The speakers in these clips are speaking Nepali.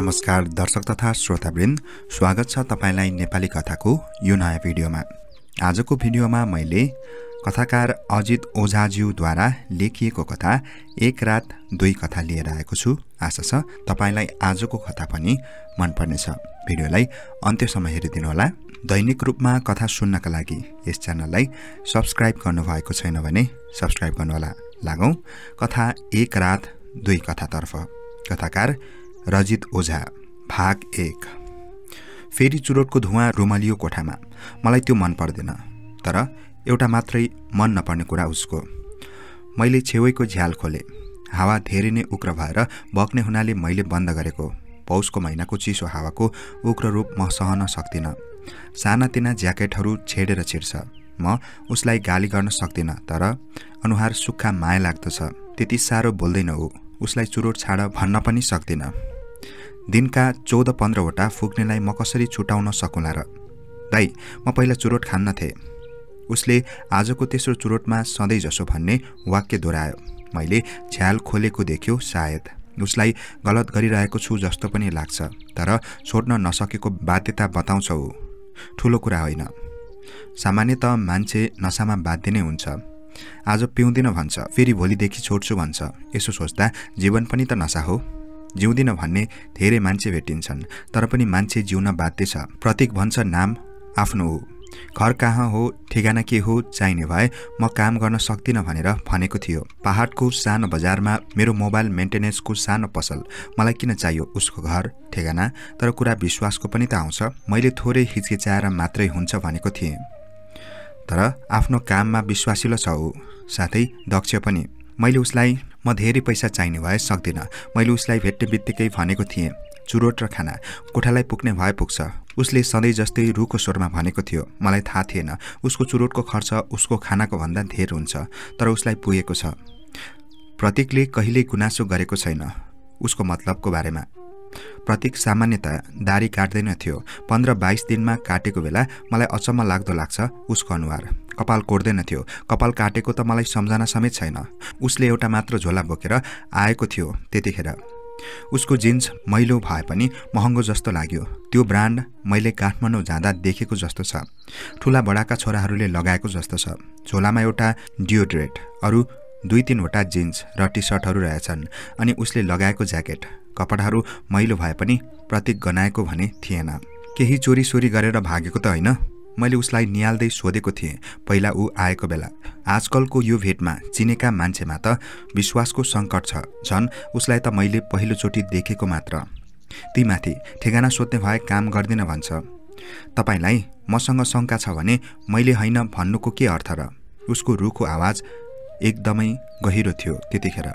नमस्कार दर्शक तथा श्रोतावृन्द स्वागत छ तपाईँलाई नेपाली कथाको यो नयाँ भिडियोमा आजको भिडियोमा मैले कथाकार अजित ओझाज्यूद्वारा लेखिएको कथा एक रात दुई कथा लिएर आएको छु आशा छ तपाईँलाई आजको कथा पनि मनपर्नेछ भिडियोलाई अन्त्यसम्म हेरिदिनुहोला दैनिक रूपमा कथा सुन्नका लागि यस च्यानललाई सब्सक्राइब गर्नुभएको छैन भने सब्सक्राइब गर्नुहोला लागौँ कथा एक रात दुई कथातर्फ कथाकार रजित ओझा भाग एक फेरि चुरोटको धुवा रुमालियो कोठामा मलाई त्यो मन पर्दैन तर एउटा मात्रै मन नपर्ने कुरा उसको मैले छेवैको झ्याल खोले हावा धेरै नै उग्र भएर बग्ने हुनाले मैले बन्द गरेको पौषको महिनाको चिसो हावाको उग्र रूप म सहन सक्दिनँ सानातिना ज्याकेटहरू छेडेर छिर्छ म उसलाई गाली गर्न सक्दिनँ तर अनुहार सुक्खा माया लाग्दछ त्यति साह्रो बोल्दैन ऊ उसलाई चुरोट छाड भन्न पनि सक्दिनँ दिनका चौध पन्ध्रवटा फुक्नेलाई म कसरी छुटाउन सकुला र दाइ म पहिला चुरोट खान्न खान्नथेँ उसले आजको तेस्रो चुरोटमा सधैँ जसो भन्ने वाक्य दोहोऱ्यायो मैले झ्याल खोलेको देख्यो सायद उसलाई गलत गरिरहेको छु जस्तो पनि लाग्छ तर छोड्न नसकेको बाध्यता बताउँछ ऊ ठुलो कुरा होइन सामान्यत मान्छे नसामा बाध्य नै हुन्छ आज पिउँदिनँ भन्छ फेरि भोलिदेखि छोड्छु भन्छ यसो सोच्दा जीवन पनि त नसा हो जिउँदिन भन्ने धेरै मान्छे भेटिन्छन् तर पनि मान्छे जिउन बाध्य छ प्रतीक भन्छ नाम आफ्नो हो घर कहाँ हो ठेगाना के हो चाहिने भए म काम गर्न सक्दिनँ भनेर भनेको थियो पहाडको सानो बजारमा मेरो मोबाइल मेन्टेनेन्सको सानो पसल मलाई किन चाहियो उसको घर ठेगाना तर कुरा विश्वासको पनि त आउँछ मैले थोरै हिचकिचाएर मात्रै हुन्छ भनेको थिएँ तर आफ्नो काममा विश्वासिलो छ ऊ साथै दक्ष पनि मैले उसलाई म धेरै पैसा चाहिने भए सक्दिनँ मैले उसलाई भेट्ने बित्तिकै भनेको थिएँ चुरोट र खाना कोठालाई पुग्ने भए पुग्छ उसले सधैँ जस्तै रुखको स्वरमा भनेको थियो मलाई थाहा थिएन उसको चुरोटको खर्च उसको खानाको भन्दा धेर हुन्छ तर उसलाई पुगेको छ प्रतीकले कहिल्यै गुनासो गरेको छैन उसको मतलबको बारेमा प्रतीक सामान्यतया दारी काट्दैन थियो पन्ध्र बाइस दिनमा काटेको बेला मलाई अचम्म लाग्दो लाग्छ उसको अनुहार कपाल कोर्दैन थियो कपाल काटेको त मलाई सम्झना समेत छैन उसले एउटा मात्र झोला बोकेर आएको थियो त्यतिखेर उसको जिन्स मैलो भए पनि महँगो जस्तो लाग्यो त्यो ब्रान्ड मैले काठमाडौँ जाँदा देखेको जस्तो छ ठुला बडाका छोराहरूले लगाएको जस्तो छ झोलामा एउटा डियोड्रेट अरू दुई तिनवटा जिन्स र टी सर्टहरू रहेछन् अनि उसले लगाएको ज्याकेट कपडाहरू मैलो भए पनि प्रतीक गनाएको भने थिएन केही चोरी सोरी गरेर भागेको त होइन मैले उसलाई निहाल्दै सोधेको थिएँ पहिला ऊ आएको बेला आजकलको यो भेटमा चिनेका मान्छेमा त विश्वासको सङ्कट छ झन् उसलाई त मैले पहिलोचोटि देखेको मात्र तीमाथि ठेगाना सोध्ने भए काम गर्दिन भन्छ तपाईँलाई मसँग शङ्का छ भने मैले होइन भन्नुको के अर्थ र उसको रुखको आवाज एकदमै गहिरो थियो त्यतिखेर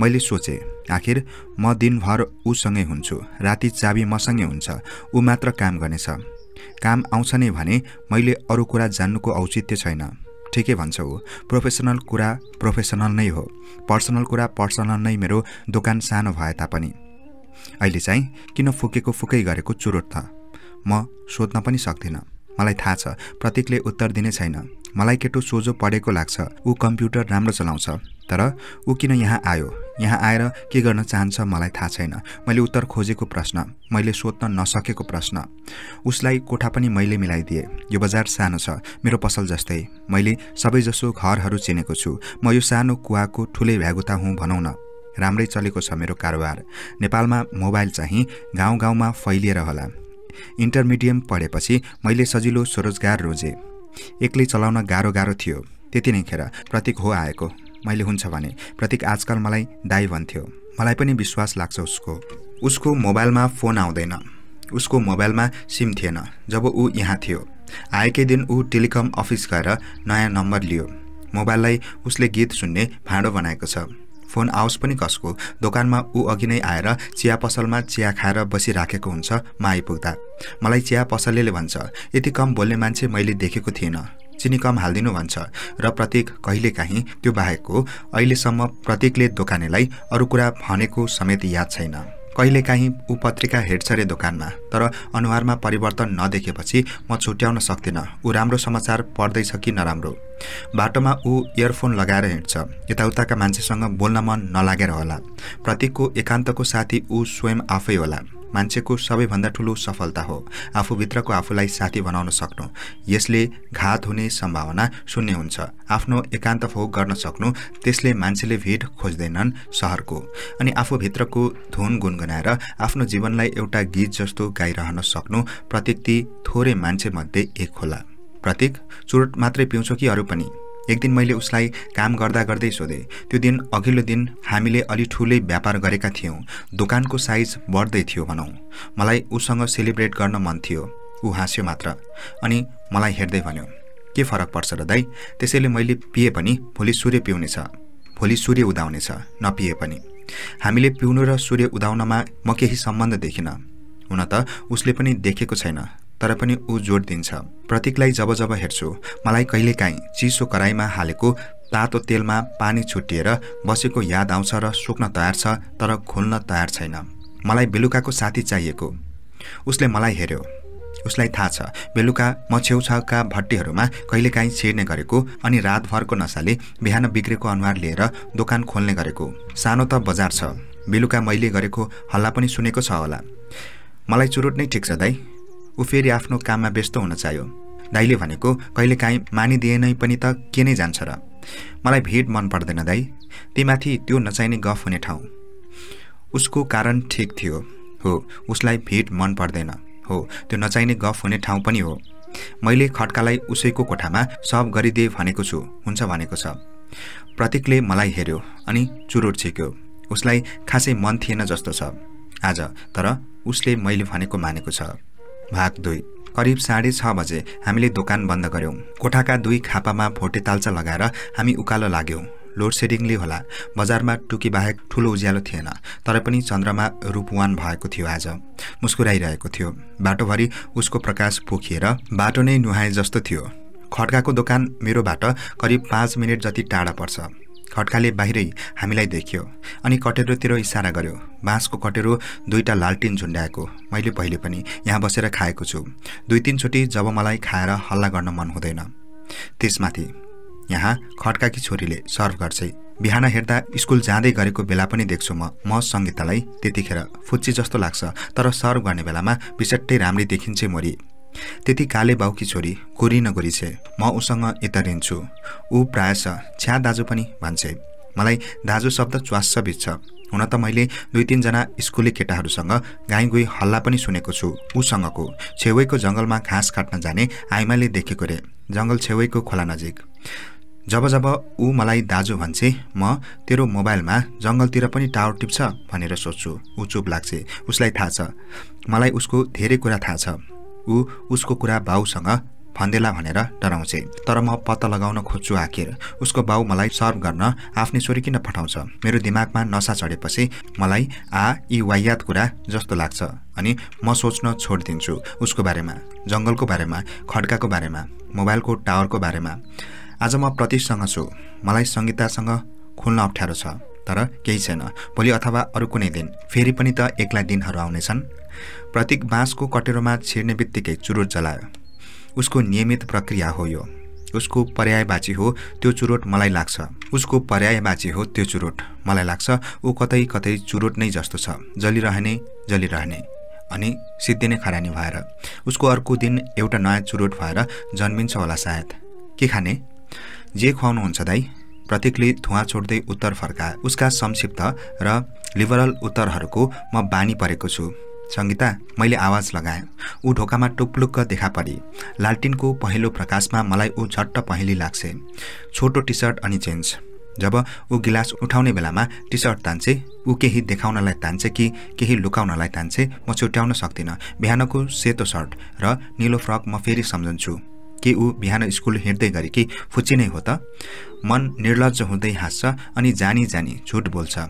मैले सोचे आखिर म दिनभर ऊसँगै हुन्छु राति चाबी मसँगै हुन्छ ऊ मात्र काम गर्नेछ काम आउँछ नै भने मैले अरू कुरा जान्नुको औचित्य छैन ठिकै भन्छ ऊ प्रोफेसनल कुरा प्रोफेसनल नै हो पर्सनल कुरा पर्सनल नै मेरो दोकान सानो भए तापनि अहिले चाहिँ किन फुकेको फुकै गरेको चुरोट त म सोध्न पनि सक्दिनँ मलाई थाहा छ प्रतीकले उत्तर दिने छैन मलाई केटो सोझो पढेको लाग्छ ऊ कम्प्युटर राम्रो चलाउँछ तर ऊ किन यहाँ आयो यहाँ आएर के गर्न चाहन्छ मलाई थाहा छैन मैले उत्तर खोजेको प्रश्न मैले सोध्न नसकेको प्रश्न उसलाई कोठा पनि मैले मिलाइदिएँ यो बजार सानो छ मेरो पसल जस्तै मैले सबैजसो घरहरू चिनेको छु म यो सानो कुवाको ठुलै भ्यागुता हुँ भनौँ न राम्रै चलेको छ मेरो कारोबार नेपालमा मोबाइल चाहिँ गाउँ गाउँमा फैलिएर होला इन्टरमिडियम पढेपछि मैले सजिलो स्वरोजगार रोजेँ एक्लै चलाउन गाह्रो गाह्रो थियो त्यति नै खेर प्रतीक हो आएको मैले हुन्छ भने प्रतीक आजकल मलाई दाई भन्थ्यो मलाई पनि विश्वास लाग्छ उसको उसको मोबाइलमा फोन आउँदैन उसको मोबाइलमा सिम थिएन जब ऊ यहाँ थियो आएकै दिन ऊ टेलिकम अफिस गएर नयाँ नम्बर लियो मोबाइललाई उसले गीत सुन्ने भाँडो बनाएको छ फोन आओस् पनि कसको दोकानमा ऊ अघि नै आएर चिया पसलमा चिया खाएर बसिराखेको हुन्छ मा आइपुग्दा मलाई चिया पसलेले भन्छ यति कम बोल्ने मान्छे मैले देखेको थिइनँ चिनी कम हालिदिनु भन्छ र प्रतीक कहिलेकाहीँ त्यो बाहेकको अहिलेसम्म प्रतीकले दोकानेलाई अरू कुरा भनेको समेत याद छैन कहिलेकाहीँ ऊ पत्रिका हेर्छ रे दोकानमा तर अनुहारमा परिवर्तन नदेखेपछि म छुट्याउन सक्दिनँ ऊ राम्रो समाचार पढ्दैछ कि नराम्रो बाटोमा ऊ इयरफोन लगाएर हिँड्छ यताउताका मान्छेसँग बोल्न मन नलागेर होला प्रतीकको एकान्तको साथी ऊ स्वयं आफै होला मान्छेको सबैभन्दा ठुलो सफलता हो आफूभित्रको आफूलाई साथी बनाउन सक्नु यसले घात हुने सम्भावना शून्य हुन्छ आफ्नो एकान्त भोग गर्न सक्नु त्यसले मान्छेले भिड खोज्दैनन् सहरको अनि आफूभित्रको धुन गुनगुनाएर आफ्नो जीवनलाई एउटा गीत जस्तो गाइरहन सक्नु प्रतीक ती थोरै मान्छेमध्ये एक होला प्रतीक चुरोट मात्रै पिउँछौ कि अरू पनि एक दिन मैले उसलाई काम गर्दा गर्दै सोधेँ त्यो दिन अघिल्लो दिन हामीले अलि ठुलै व्यापार गरेका थियौँ दोकानको साइज बढ्दै थियो भनौँ मलाई उसँग सेलिब्रेट गर्न मन थियो ऊ हाँस्यो मात्र अनि मलाई हेर्दै भन्यो के फरक पर्छ र दाई त्यसैले मैले पिए पनि भोलि सूर्य पिउनेछ भोलि सूर्य उदाउनेछ नपिए पनि हामीले पिउनु र सूर्य उदाउनमा म केही सम्बन्ध देखिनँ हुन त उसले पनि देखेको छैन तर पनि ऊ जोड दिन्छ प्रतीकलाई जब जब हेर्छु मलाई कहिलेकाहीँ चिसो कराईमा हालेको तातो तेलमा पानी छुट्टिएर बसेको याद आउँछ र सुक्न तयार छ तर खोल्न तयार छैन मलाई बेलुकाको साथी चाहिएको उसले मलाई हेऱ्यो उसलाई थाहा छ बेलुका म छेउछाउका भट्टीहरूमा कहिलेकाहीँ छिर्ने गरेको अनि रातभरको नसाले बिहान बिग्रेको अनुहार लिएर दोकान खोल्ने गरेको सानो त बजार छ बेलुका मैले गरेको हल्ला पनि सुनेको छ होला मलाई चुरोट नै ठिक छ दाई ऊ फेरि आफ्नो काममा व्यस्त हुन चाह्यो दाईले भनेको कहिलेकाहीँ मानिदिएनै पनि त के नै जान्छ र मलाई भेट मन पर्दैन दाई तीमाथि त्यो नचाहिने गफ हुने ठाउँ उसको कारण ठिक थियो हो उसलाई भेट मन पर्दैन हो त्यो नचाहिने गफ हुने ठाउँ पनि हो मैले खड्कालाई उसैको कोठामा सब गरिदिए भनेको छु हुन्छ भनेको छ प्रतीकले मलाई हेऱ्यो अनि चुरोट छेक्यो उसलाई खासै मन थिएन जस्तो छ आज तर उसले मैले भनेको मानेको छ भाग दुई करिब साढे छ बजे हामीले दोकान बन्द गऱ्यौँ कोठाका दुई खापामा भोटे ताल्चा लगाएर हामी उकालो लाग्यौँ लोड सेडिङले होला बजारमा टुकी बाहेक ठुलो उज्यालो थिएन तर पनि चन्द्रमा रूपवान भएको थियो आज मुस्कुराइरहेको थियो बाटोभरि उसको प्रकाश पोखिएर बाटो नै नुहाए जस्तो थियो खड्काको दोकान मेरोबाट करिब पाँच मिनट जति टाढा पर्छ खड्काले बाहिरै हामीलाई देख्यो अनि कटेरोतिर इसारा गर्यो बाँसको कटेरो दुईवटा लालटिन झुन्ड्याएको मैले पहिले पनि यहाँ बसेर खाएको छु दुई तिनचोटि जब मलाई खाएर हल्ला गर्न मन हुँदैन त्यसमाथि यहाँ खड्काकी छोरीले सर्भ गर्छ बिहान हेर्दा स्कुल जाँदै गरेको बेला पनि देख्छु म म सङ्गीतालाई त्यतिखेर फुच्ची जस्तो लाग्छ तर सर्भ गर्ने बेलामा बिसट्टै राम्री देखिन्छे मोरी त्यति काले बाउकी छोरी कोरी नगोरी छे म उसँग यता रिन्छु ऊ प्रायः छ्या दाजु पनि भन्छे मलाई दाजु शब्द च्वास बित्छ हुन त मैले दुई तिनजना स्कुली केटाहरूसँग गाई गुई हल्ला पनि सुनेको छु उसँगको छेवैको जङ्गलमा घाँस काट्न जाने आइमाले देखेको रे जङ्गल छेवैको खोला नजिक जब जब ऊ मलाई दाजु भन्छे म तेरो मोबाइलमा जङ्गलतिर पनि टावर टिप्छ भनेर सोध्छु ऊ चुप लाग्छ उसलाई थाहा छ मलाई उसको धेरै कुरा थाहा छ ऊ उसको कुरा बाउसँग भन्देला भनेर डराउँछे तर म पत्ता लगाउन खोज्छु आखिर उसको बाउ मलाई सर्भ गर्न आफ्नै छोरी किन पठाउँछ मेरो दिमागमा नसा चढेपछि मलाई आ यी वायात कुरा जस्तो लाग्छ अनि म सोच्न छोडिदिन्छु उसको बारेमा जङ्गलको बारेमा खड्काको बारेमा मोबाइलको टावरको बारेमा आज म प्रतीशसँग छु मलाई सङ्गीतासँग खुल्न अप्ठ्यारो छ तर केही छैन भोलि अथवा अरू कुनै दिन फेरि पनि त एक्लै दिनहरू आउनेछन् प्रतीक बाँसको कटेरोमा छिर्ने बित्तिकै चुरोट जलायो उसको नियमित प्रक्रिया हो यो उसको पर्यायबाची हो त्यो चुरोट मलाई लाग्छ उसको पर्यायबाची हो त्यो चुरोट मलाई लाग्छ ऊ कतै कतै चुरोट नै जस्तो छ जलिरहने जलिरहने अनि नै खरानी भएर उसको अर्को दिन एउटा नयाँ चुरोट भएर जन्मिन्छ होला सायद के खाने जे खुवाउनुहुन्छ दाई प्रतीकले धुवा छोड्दै उत्तर फर्काए उसका संक्षिप्त र लिबरल उत्तरहरूको म बानी परेको छु सङ्गीता मैले आवाज लगाएँ ऊ ढोकामा टुप्लुक्क देखा परे लालटिनको पहेँलो प्रकाशमा मलाई ऊ झट्ट पहेँली लाग्छे छोटो टी सर्ट अनि जेन्स जब ऊ गिलास उठाउने बेलामा टी सर्ट तान्छे ऊ केही देखाउनलाई तान्छे कि केही लुकाउनलाई तान्छे म छुट्याउन सक्दिनँ बिहानको सेतो सर्ट र निलो फ्रक म फेरि सम्झन्छु के ऊ बिहान स्कुल हिँड्दै गरे कि फुच्ची नै हो त मन निर्लज हुँदै हाँस्छ अनि जानी जानी झुट बोल्छ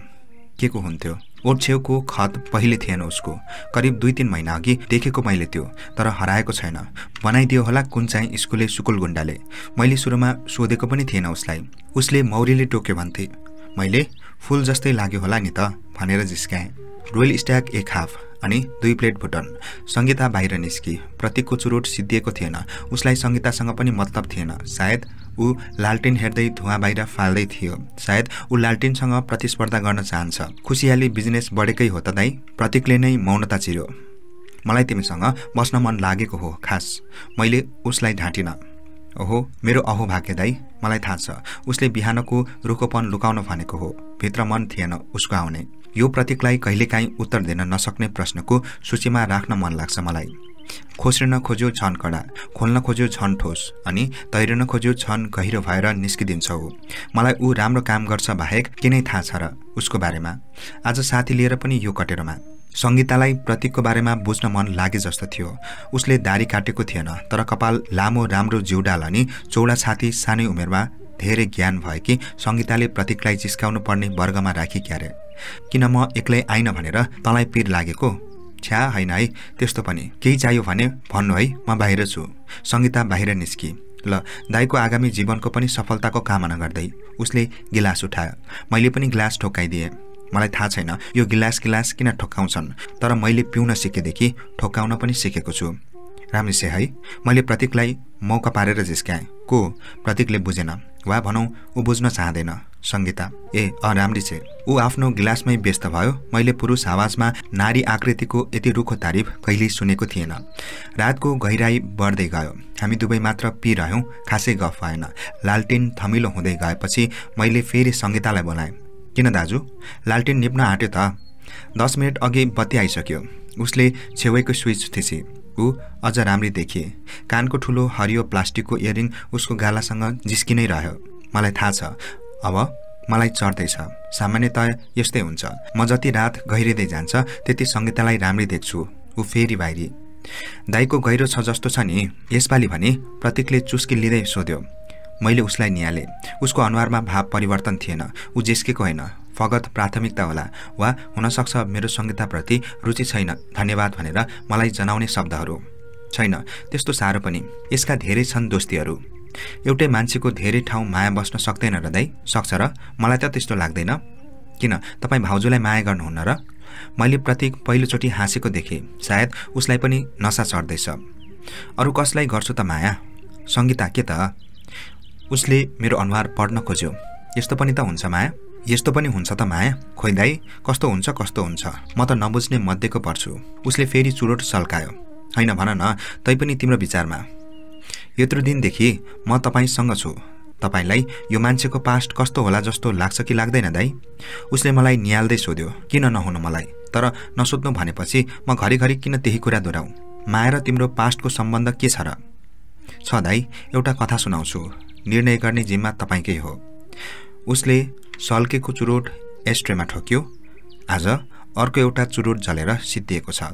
के को हुन्थ्यो ओछ्याउको खत पहिले थिएन उसको करिब दुई तिन महिना अघि देखेको मैले त्यो तर हराएको छैन बनाइदियो होला कुन चाहिँ स्कुले सुकुल गुन्डाले मैले सुरुमा सोधेको पनि थिएन उसलाई उसले मौरीले टोक्यो भन्थे मैले फुल जस्तै लाग्यो होला नि त भनेर जिस्काएँ रोयल स्ट्याक एक हाफ अनि दुई प्लेट भुटन सङ्गीता बाहिर निस्की प्रतीकको चुरोट सिद्धिएको थिएन उसलाई सङ्गीतासँग पनि मतलब थिएन सायद ऊ लालटिन हेर्दै धुवा बाहिर फाल्दै थियो सायद ऊ लालटेनसँग प्रतिस्पर्धा गर्न चाहन्छ खुसियाली बिजनेस बढेकै हो त दाई प्रतीकले नै मौनता चिर्यो मलाई तिमीसँग बस्न मन लागेको हो खास मैले उसलाई ढाँटिनँ ओहो मेरो अहो भाग्य दाई मलाई थाहा छ उसले बिहानको रुखोपन लुकाउन भनेको हो भित्र मन थिएन उसको आउने यो प्रतीकलाई कहिलेकाहीँ उत्तर दिन नसक्ने प्रश्नको सूचीमा राख्न मन लाग्छ मलाई खोस्रिन खोज्यो छन् कडा खोल्न खोज्यो छन् ठोस अनि तैरिन खोज्यो छन् गहिरो भएर निस्किदिन्छौ मलाई ऊ राम्रो काम गर्छ बाहेक के नै थाहा छ र उसको बारेमा आज साथी लिएर पनि यो कटेरोमा सङ्गीतालाई प्रतीकको बारेमा बुझ्न मन लागे जस्तो थियो उसले दारी काटेको थिएन तर कपाल लामो राम्रो जिउडाल अनि चौडा छाती सानै उमेरमा धेरै ज्ञान भए कि सङ्गीताले प्रतीकलाई जिस्काउनु पर्ने वर्गमा राखी क्यारे किन म एक्लै आइन भनेर तँलाई पिर लागेको छ्या होइन है त्यस्तो पनि केही चाहियो भने भन्नु है म बाहिर छु सङ्गीता बाहिर निस्की ल दाईको आगामी जीवनको पनि सफलताको कामना गर्दै उसले गिलास उठायो मैले पनि गिलास ठोक्काइदिएँ मलाई थाहा छैन यो गिलास गिलास किन ठोक्काउँछन् तर मैले पिउन सिकेदेखि ठोक्काउन पनि सिकेको छु राम्रिसे है मैले प्रतीकलाई मौका पारेर जिस्काएँ को प्रतीकले बुझेन वा भनौँ ऊ बुझ्न चाहँदैन सङ्गीता ए अ राम्री छे ऊ आफ्नो गिलासमै व्यस्त भयो मैले पुरुष आवाजमा नारी आकृतिको यति रुखो तारिफ कहिल्यै सुनेको थिएन रातको गहिराई बढ्दै गयो हामी दुवै मात्र पिरह्यौँ खासै गफ भएन लालटिन थमिलो हुँदै गएपछि मैले फेरि सङ्गीतालाई बोलाएँ किन दाजु लालटिन निप्न आँट्यो त दस मिनट अघि बत्ती आइसक्यो उसले छेउको स्विच थिचे ऊ अझ राम्री देखिए कानको ठुलो हरियो प्लास्टिकको इयरिङ उसको गालासँग जिस्किनै रह्यो मलाई थाहा छ अब मलाई चढ्दैछ सामान्यतया यस्तै हुन्छ म जति रात गहिरिँदै जान्छ त्यति सङ्गीतालाई राम्रै देख्छु ऊ फेरि बाहिरी दाइको गहिरो छ जस्तो छ नि यसपालि भने प्रतीकले चुस्की लिँदै सोध्यो मैले उसलाई निहालेँ उसको अनुहारमा भाव परिवर्तन थिएन ऊ जेस्केको होइन फगत प्राथमिकता होला वा हुनसक्छ मेरो सङ्गीताप्रति रुचि छैन धन्यवाद भनेर मलाई जनाउने शब्दहरू छैन त्यस्तो साह्रो पनि यसका धेरै छन् दोस्तीहरू एउटै मान्छेको धेरै ठाउँ माया बस्न सक्दैन र दाइ सक्छ र मलाई त त्यस्तो लाग्दैन किन तपाईँ भाउजूलाई माया गर्नुहुन्न र मैले प्रतीक पहिलोचोटि हाँसेको देखेँ सायद उसलाई पनि नसा चढ्दैछ अरू कसलाई गर्छु त माया सङ्गीता के त उसले मेरो अनुहार पढ्न खोज्यो यस्तो पनि त हुन्छ माया यस्तो पनि हुन्छ त माया खोइ दाइ कस्तो हुन्छ कस्तो हुन्छ म त नबुझ्ने मध्येको पर्छु उसले फेरि चुरोट सल्कायो होइन भन न तैपनि तिम्रो विचारमा यत्रो दिनदेखि म तपाईँसँग छु तपाईँलाई यो मान्छेको पास्ट कस्तो होला जस्तो लाग्छ कि लाग्दैन दाई उसले मलाई निहाल्दै सोध्यो किन नहुनु मलाई तर नसोध्नु भनेपछि म घरिघरि किन त्यही कुरा दोहोऱ्याउँ माया र तिम्रो पास्टको सम्बन्ध के छ र छ दाई एउटा कथा सुनाउँछु निर्णय गर्ने जिम्मा तपाईँकै हो उसले सल्केको चुरोट एस्ट्रेमा ठोक्यो आज अर्को एउटा चुरोट झलेर सिद्धिएको छ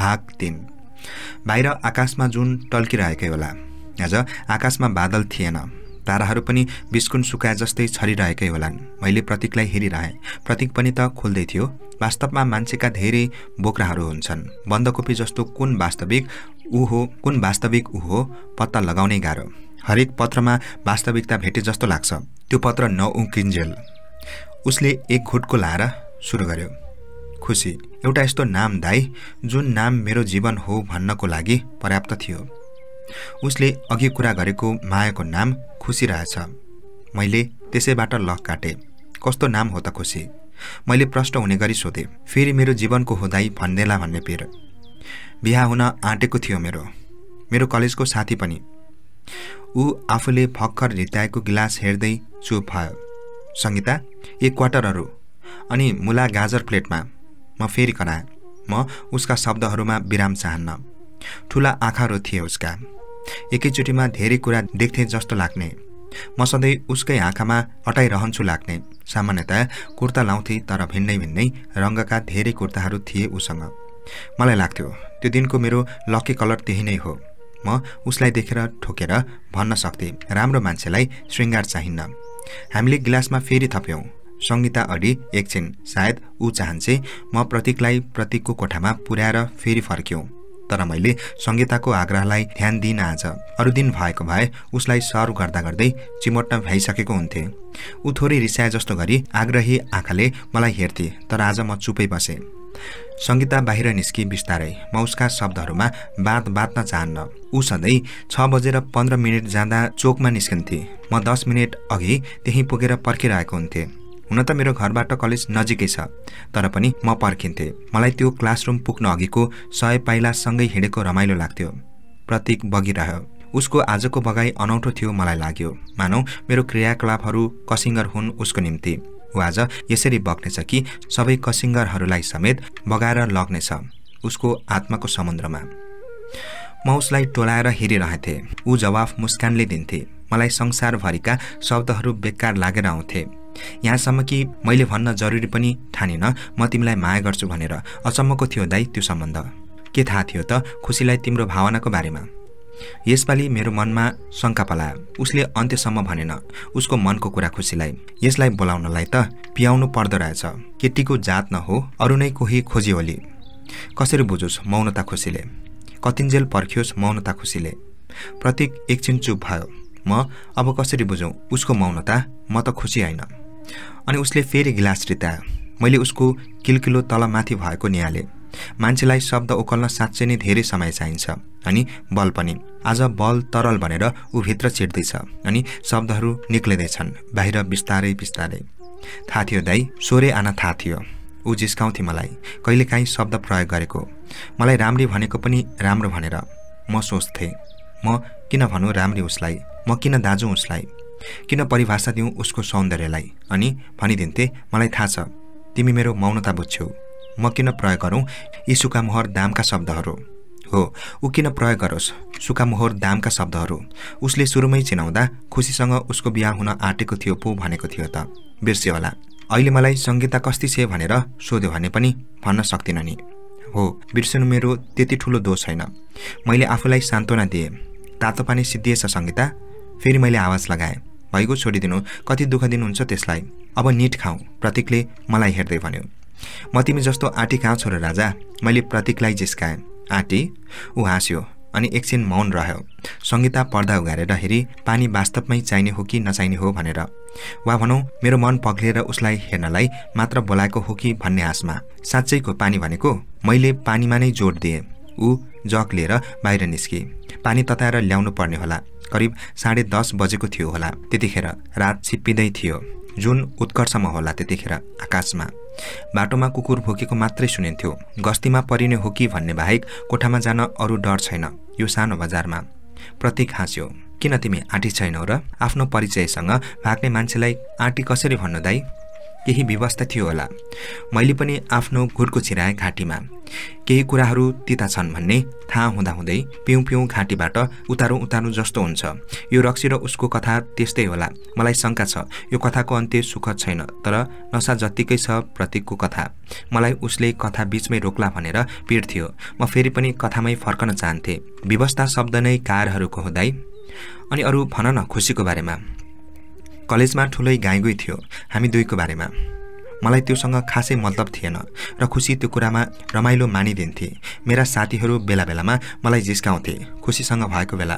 भाग तिन बाहिर आकाशमा जुन टल्किरहेकै होला आज आकाशमा बादल थिएन ताराहरू पनि बिस्कुन सुकाए जस्तै छरिरहेकै होलान् मैले प्रतीकलाई हेरिरहेँ प्रतीक पनि त खोल्दै थियो वास्तवमा मान्छेका धेरै बोक्राहरू हुन्छन् बन्दकोपी जस्तो कुन वास्तविक ऊ हो कुन वास्तविक ऊ हो पत्ता लगाउनै गाह्रो हरेक पत्रमा वास्तविकता भेटे जस्तो लाग्छ त्यो पत्र नउकिन्जेल उसले एक घुटको लाएर सुरु गर्यो खुसी एउटा यस्तो नाम दाई जुन नाम मेरो जीवन हो भन्नको लागि पर्याप्त थियो उसले अघि कुरा गरेको मायाको नाम खुसी रहेछ मैले त्यसैबाट लख काटेँ कस्तो नाम हो त खुसी मैले प्रश्न हुने गरी सोधेँ फेरि मेरो जीवनको हुँदै भन्देला भन्ने पिर बिहा हुन आँटेको थियो मेरो मेरो कलेजको साथी पनि ऊ आफूले भर्खर रित्याएको गिलास हेर्दै चुप भयो सङ्गीता एक क्वार्टरहरू अनि मुला गाजर प्लेटमा म फेरि कराएँ म उसका शब्दहरूमा विराम चाहन्न ठुला आँखाहरू थिए उसका एकैचोटिमा धेरै कुरा देख्थे जस्तो लाग्ने म सधैँ उसकै आँखामा अटाइरहन्छु लाग्ने सामान्यतया कुर्ता लाउँथेँ तर भिन्नै भिन्नै रङ्गका धेरै कुर्ताहरू थिए उसँग मलाई लाग्थ्यो त्यो दिनको मेरो लकी कलर त्यही नै हो म उसलाई देखेर ठोकेर भन्न सक्थेँ राम्रो मान्छेलाई शृङ्गार चाहिन्न हामीले गिलासमा फेरि थप्यौँ सङ्गीता अडी एकछिन सायद ऊ चाहन्छे म प्रतीकलाई प्रतीकको कोठामा पुर्याएर फेरि फर्क्यौँ तर मैले सङ्गीताको आग्रहलाई ध्यान दिइनँ आज अरू दिन भएको भए उसलाई सर गर्दा गर्दै चिमोट्न भ्याइसकेको हुन्थे ऊ थोरै रिसाए जस्तो गरी आग्रही आँखाले मलाई हेर्थे तर आज म चुपै बसेँ सङ्गीता बाहिर निस्की बिस्तारै म उसका शब्दहरूमा बात बाँध्न चाहन्न ऊ सधैँ छ बजेर पन्ध्र मिनट जाँदा चोकमा निस्कन्थे म दस मिनट अघि त्यहीँ पुगेर पर्खिरहेको हुन्थेँ हुन त मेरो घरबाट कलेज नजिकै छ तर पनि म पर्खिन्थेँ मलाई त्यो क्लासरुम पुग्न अघिको सय पाइलासँगै हिँडेको रमाइलो लाग्थ्यो प्रतीक बगिरह्यो उसको आजको बगाई अनौठो थियो मलाई लाग्यो मानौ मेरो क्रियाकलापहरू कसिङ्गर हुन् उसको निम्ति ऊ आज यसरी बग्नेछ कि सबै कसिङ्गरहरूलाई समेत बगाएर लग्नेछ उसको आत्माको समुद्रमा म उसलाई टोलाएर हेरिरहेथेँ ऊ जवाफ मुस्कानले दिन्थे मलाई संसारभरिका शब्दहरू बेकार लागेर आउँथे यहाँसम्म कि मैले भन्न जरुरी पनि ठानेन म तिमीलाई माया गर्छु भनेर अचम्मको थियो दाइ त्यो सम्बन्ध के थाहा थियो त खुसीलाई तिम्रो भावनाको बारेमा यसपालि मेरो मनमा शङ्का पला उसले अन्त्यसम्म भनेन उसको मनको कुरा खुसीलाई यसलाई बोलाउनलाई त पियाउनु पर्दो रहेछ केटीको जात नहो अरू नै कोही खोजी होली कसरी बुझोस् मौनता खुसीले कतिन्जेल पर्खियोस् मौनता खुसीले प्रतीक एकछिन चुप भयो म अब कसरी बुझौँ उसको मौनता म त खुसी होइन अनि उसले फेरि गिलास रितायो मैले उसको किलकिलो तल माथि भएको निहालेँ मान्छेलाई शब्द उकल्न साँच्चै नै धेरै समय चाहिन्छ अनि बल पनि आज बल तरल भनेर ऊ भित्र छिट्दैछ अनि शब्दहरू निक्लिँदैछन् बाहिर बिस्तारै बिस्तारै थाहा थियो दाई सोरे आना थाहा थियो ऊ जिस्काउँथे मलाई कहिलेकाहीँ शब्द प्रयोग गरेको मलाई राम्री भनेको पनि राम्रो भनेर म सोच्थेँ म किन भनौँ राम्री उसलाई म किन दाजु उसलाई किन परिभाषा दिउँ उसको सौन्दर्यलाई अनि भनिदिन्थे मलाई थाहा छ तिमी मेरो मौनता बुझ्छौ म किन प्रयोग गरौँ यी सुकामोहर दामका शब्दहरू हो ऊ किन प्रयोग गरोस् सुकामोहर दामका शब्दहरू उसले सुरुमै चिनाउँदा खुसीसँग उसको बिहा हुन आँटेको थियो पो भनेको थियो त बिर्से होला अहिले मलाई सङ्गीता कस्ती छ भनेर सोध्यो भने पनि भन्न सक्दिनँ नि हो बिर्सनु मेरो त्यति ठुलो दोष छैन मैले आफूलाई सान्त्वना दिएँ तातो पानी सिद्धिएछ सङ्गीता फेरि मैले आवाज लगाएँ भएको छोडिदिनु कति दुःख दिनुहुन्छ त्यसलाई अब निट खाऊ प्रतीकले मलाई हेर्दै भन्यो म तिमी जस्तो आँटी कहाँ छोरो राजा मैले प्रतीकलाई जिस्काएँ आँटी ऊ हाँस्यो अनि एकछिन मौन रह्यो सङ्गीता पर्दा उघारेर हेरी पानी वास्तवमै चाहिने हो कि नचाहिने हो भनेर वा भनौँ मेरो मन पग्लेर उसलाई हेर्नलाई मात्र बोलाएको हो कि भन्ने आशमा साँच्चैको पानी भनेको मैले पानीमा नै जोड दिएँ ऊ जग लिएर बाहिर निस्के पानी तताएर ल्याउनु पर्ने होला करिब साढे दस बजेको थियो होला त्यतिखेर रात छिप्पिँदै थियो जुन उत्कर्षमा होला त्यतिखेर आकाशमा बाटोमा कुकुर भोकेको मात्रै सुनिन्थ्यो गस्तीमा परिने हो कि भन्ने बाहेक कोठामा जान अरू डर छैन यो सानो बजारमा प्रतीक हाँस्यो किन तिमी आँटी छैनौ र आफ्नो परिचयसँग भाग्ने मान्छेलाई आँटी कसरी भन्नु दाई केही व्यवस्था थियो होला मैले पनि आफ्नो घुटको छिराएँ घाँटीमा केही कुराहरू तिता छन् भन्ने थाहा हुँदाहुँदै पिउँ पिउँ घाँटीबाट उतारौँ उतार्नु जस्तो हुन्छ यो रक्सी र उसको कथा त्यस्तै होला मलाई शङ्का छ यो कथाको अन्त्य सुखद छैन तर नसा जत्तिकै छ प्रतीकको कथा मलाई उसले कथा बिचमै रोक्ला भनेर पिर थियो म फेरि पनि कथामै फर्कन चाहन्थेँ व्यवस्था शब्द नै कारहरूको हुँदै अनि अरू भन न खुसीको बारेमा कलेजमा ठुलै गाएकै थियो हामी दुईको बारेमा मलाई त्योसँग खासै मतलब थिएन र खुसी त्यो कुरामा रमाइलो मानिदिन्थे मेरा साथीहरू बेला बेलामा मलाई जिस्काउँथे खुसीसँग भएको बेला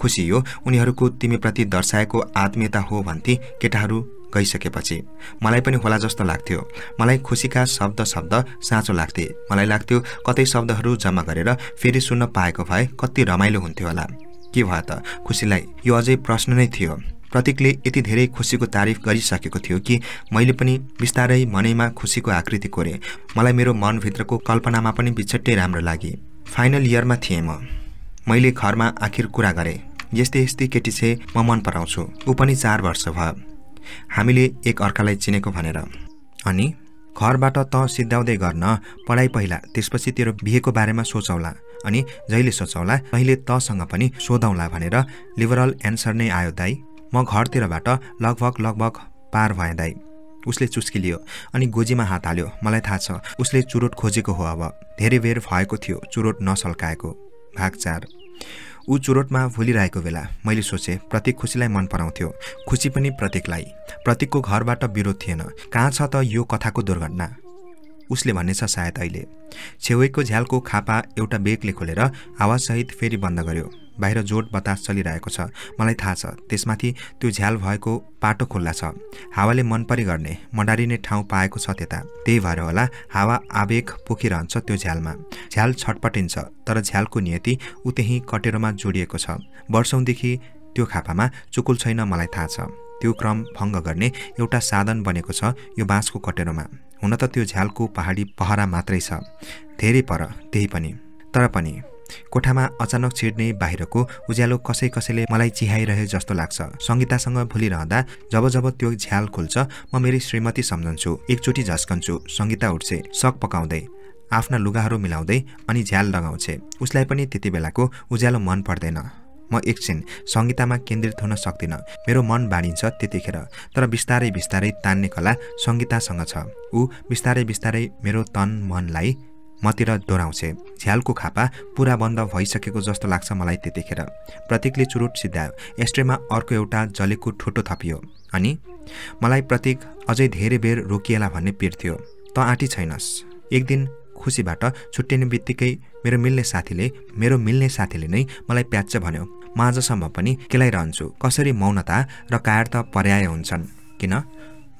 खुसी हो उनीहरूको तिमीप्रति दर्शाएको आत्मीयता हो भन्थे केटाहरू गइसकेपछि मलाई पनि होला जस्तो लाग्थ्यो मलाई खुसीका शब्द शब्द साँचो लाग्थे मलाई लाग्थ्यो कतै शब्दहरू जम्मा गरेर फेरि सुन्न पाएको भए कति रमाइलो हुन्थ्यो होला के भयो त खुसीलाई यो अझै प्रश्न नै थियो प्रतीकले यति धेरै खुसीको तारिफ गरिसकेको थियो कि मैले पनि बिस्तारै मनैमा खुसीको आकृति कोरेँ मलाई मेरो मनभित्रको कल्पनामा पनि बिछट्टै राम्रो लागे फाइनल इयरमा थिएँ म मैले घरमा आखिर कुरा गरेँ यस्तै यस्तै केटी छे म मन पराउँछु ऊ पनि चार वर्ष भयो हामीले एक अर्कालाई चिनेको भनेर अनि घरबाट त सिद्धाउँदै गर्न पढाइ पहिला त्यसपछि तेरो बिहेको बारेमा सोचौँला अनि जहिले सोचौँला तहिले तसँग पनि सोधौँला भनेर लिबरल एन्सर नै आयो दाई म घरतिरबाट लगभग लगभग पार भएँ दाई उसले चुस्किलियो अनि गोजीमा हात हाल्यो मलाई थाहा छ उसले चुरोट खोजेको हो अब धेरै बेर भएको थियो चुरोट नसल्काएको भाग चार ऊ चुरोटमा भुलिरहेको बेला मैले सोचेँ प्रतीक खुसीलाई मन पराउँथ्यो खुसी पनि प्रतीकलाई प्रतीकको घरबाट विरोध थिएन कहाँ छ त यो कथाको दुर्घटना उसले भन्नेछ सायद अहिले छेउको झ्यालको खापा एउटा बेगले खोलेर आवाजसहित फेरि बन्द गर्यो बाहिर जोड बतास चलिरहेको छ मलाई थाहा छ त्यसमाथि त्यो झ्याल भएको पाटो खुल्ला छ हावाले मनपरी गर्ने मडारिने ठाउँ पाएको छ त्यता त्यही भएर होला हावा आवेग पोखिरहन्छ त्यो झ्यालमा झ्याल छटपटिन्छ तर झ्यालको नियति उतेही कटेरोमा जोडिएको छ वर्षौँदेखि त्यो खापामा चुकुल छैन मलाई थाहा छ त्यो क्रम भङ्ग गर्ने एउटा साधन बनेको छ यो बाँसको कटेरोमा हुन त त्यो झ्यालको पहाडी पहरा मात्रै छ धेरै पर त्यही पनि तर पनि कोठामा अचानक छिर्ने बाहिरको उज्यालो कसै कसैले मलाई चिहाइरहे जस्तो लाग्छ सङ्गीतासँग भुलिरहँदा जब जब त्यो झ्याल खुल्छ म मेरी श्रीमती सम्झन्छु एकचोटि झस्कन्छु सङ्गीता उठ्छे सक पकाउँदै आफ्ना लुगाहरू मिलाउँदै अनि झ्याल लगाउँछे उसलाई पनि त्यति बेलाको उज्यालो मन पर्दैन म एकछिन सङ्गीतामा केन्द्रित हुन सक्दिनँ मेरो मन बाँडिन्छ त्यतिखेर तर बिस्तारै बिस्तारै तान्ने कला सङ्गीतासँग छ ऊ बिस्तारै बिस्तारै मेरो तन मनलाई मतिर दोहोऱ्याउँछे झ्यालको खापा पुरा बन्द भइसकेको जस्तो लाग्छ मलाई त्यतिखेर प्रतीकले चुरुट सिद्धायो एस्ट्रेमा अर्को एउटा जलेको ठुटो थपियो अनि मलाई प्रतीक अझै धेरै बेर रोकिएला भन्ने पिर थियो त आँटी छैनस् एक दिन खुसीबाट छुट्टिने बित्तिकै मेरो मिल्ने साथीले मेरो मिल्ने साथीले नै मलाई प्याच्च भन्यो म आजसम्म पनि केलाइरहन्छु कसरी मौनता र कायर त पर्याय हुन्छन् किन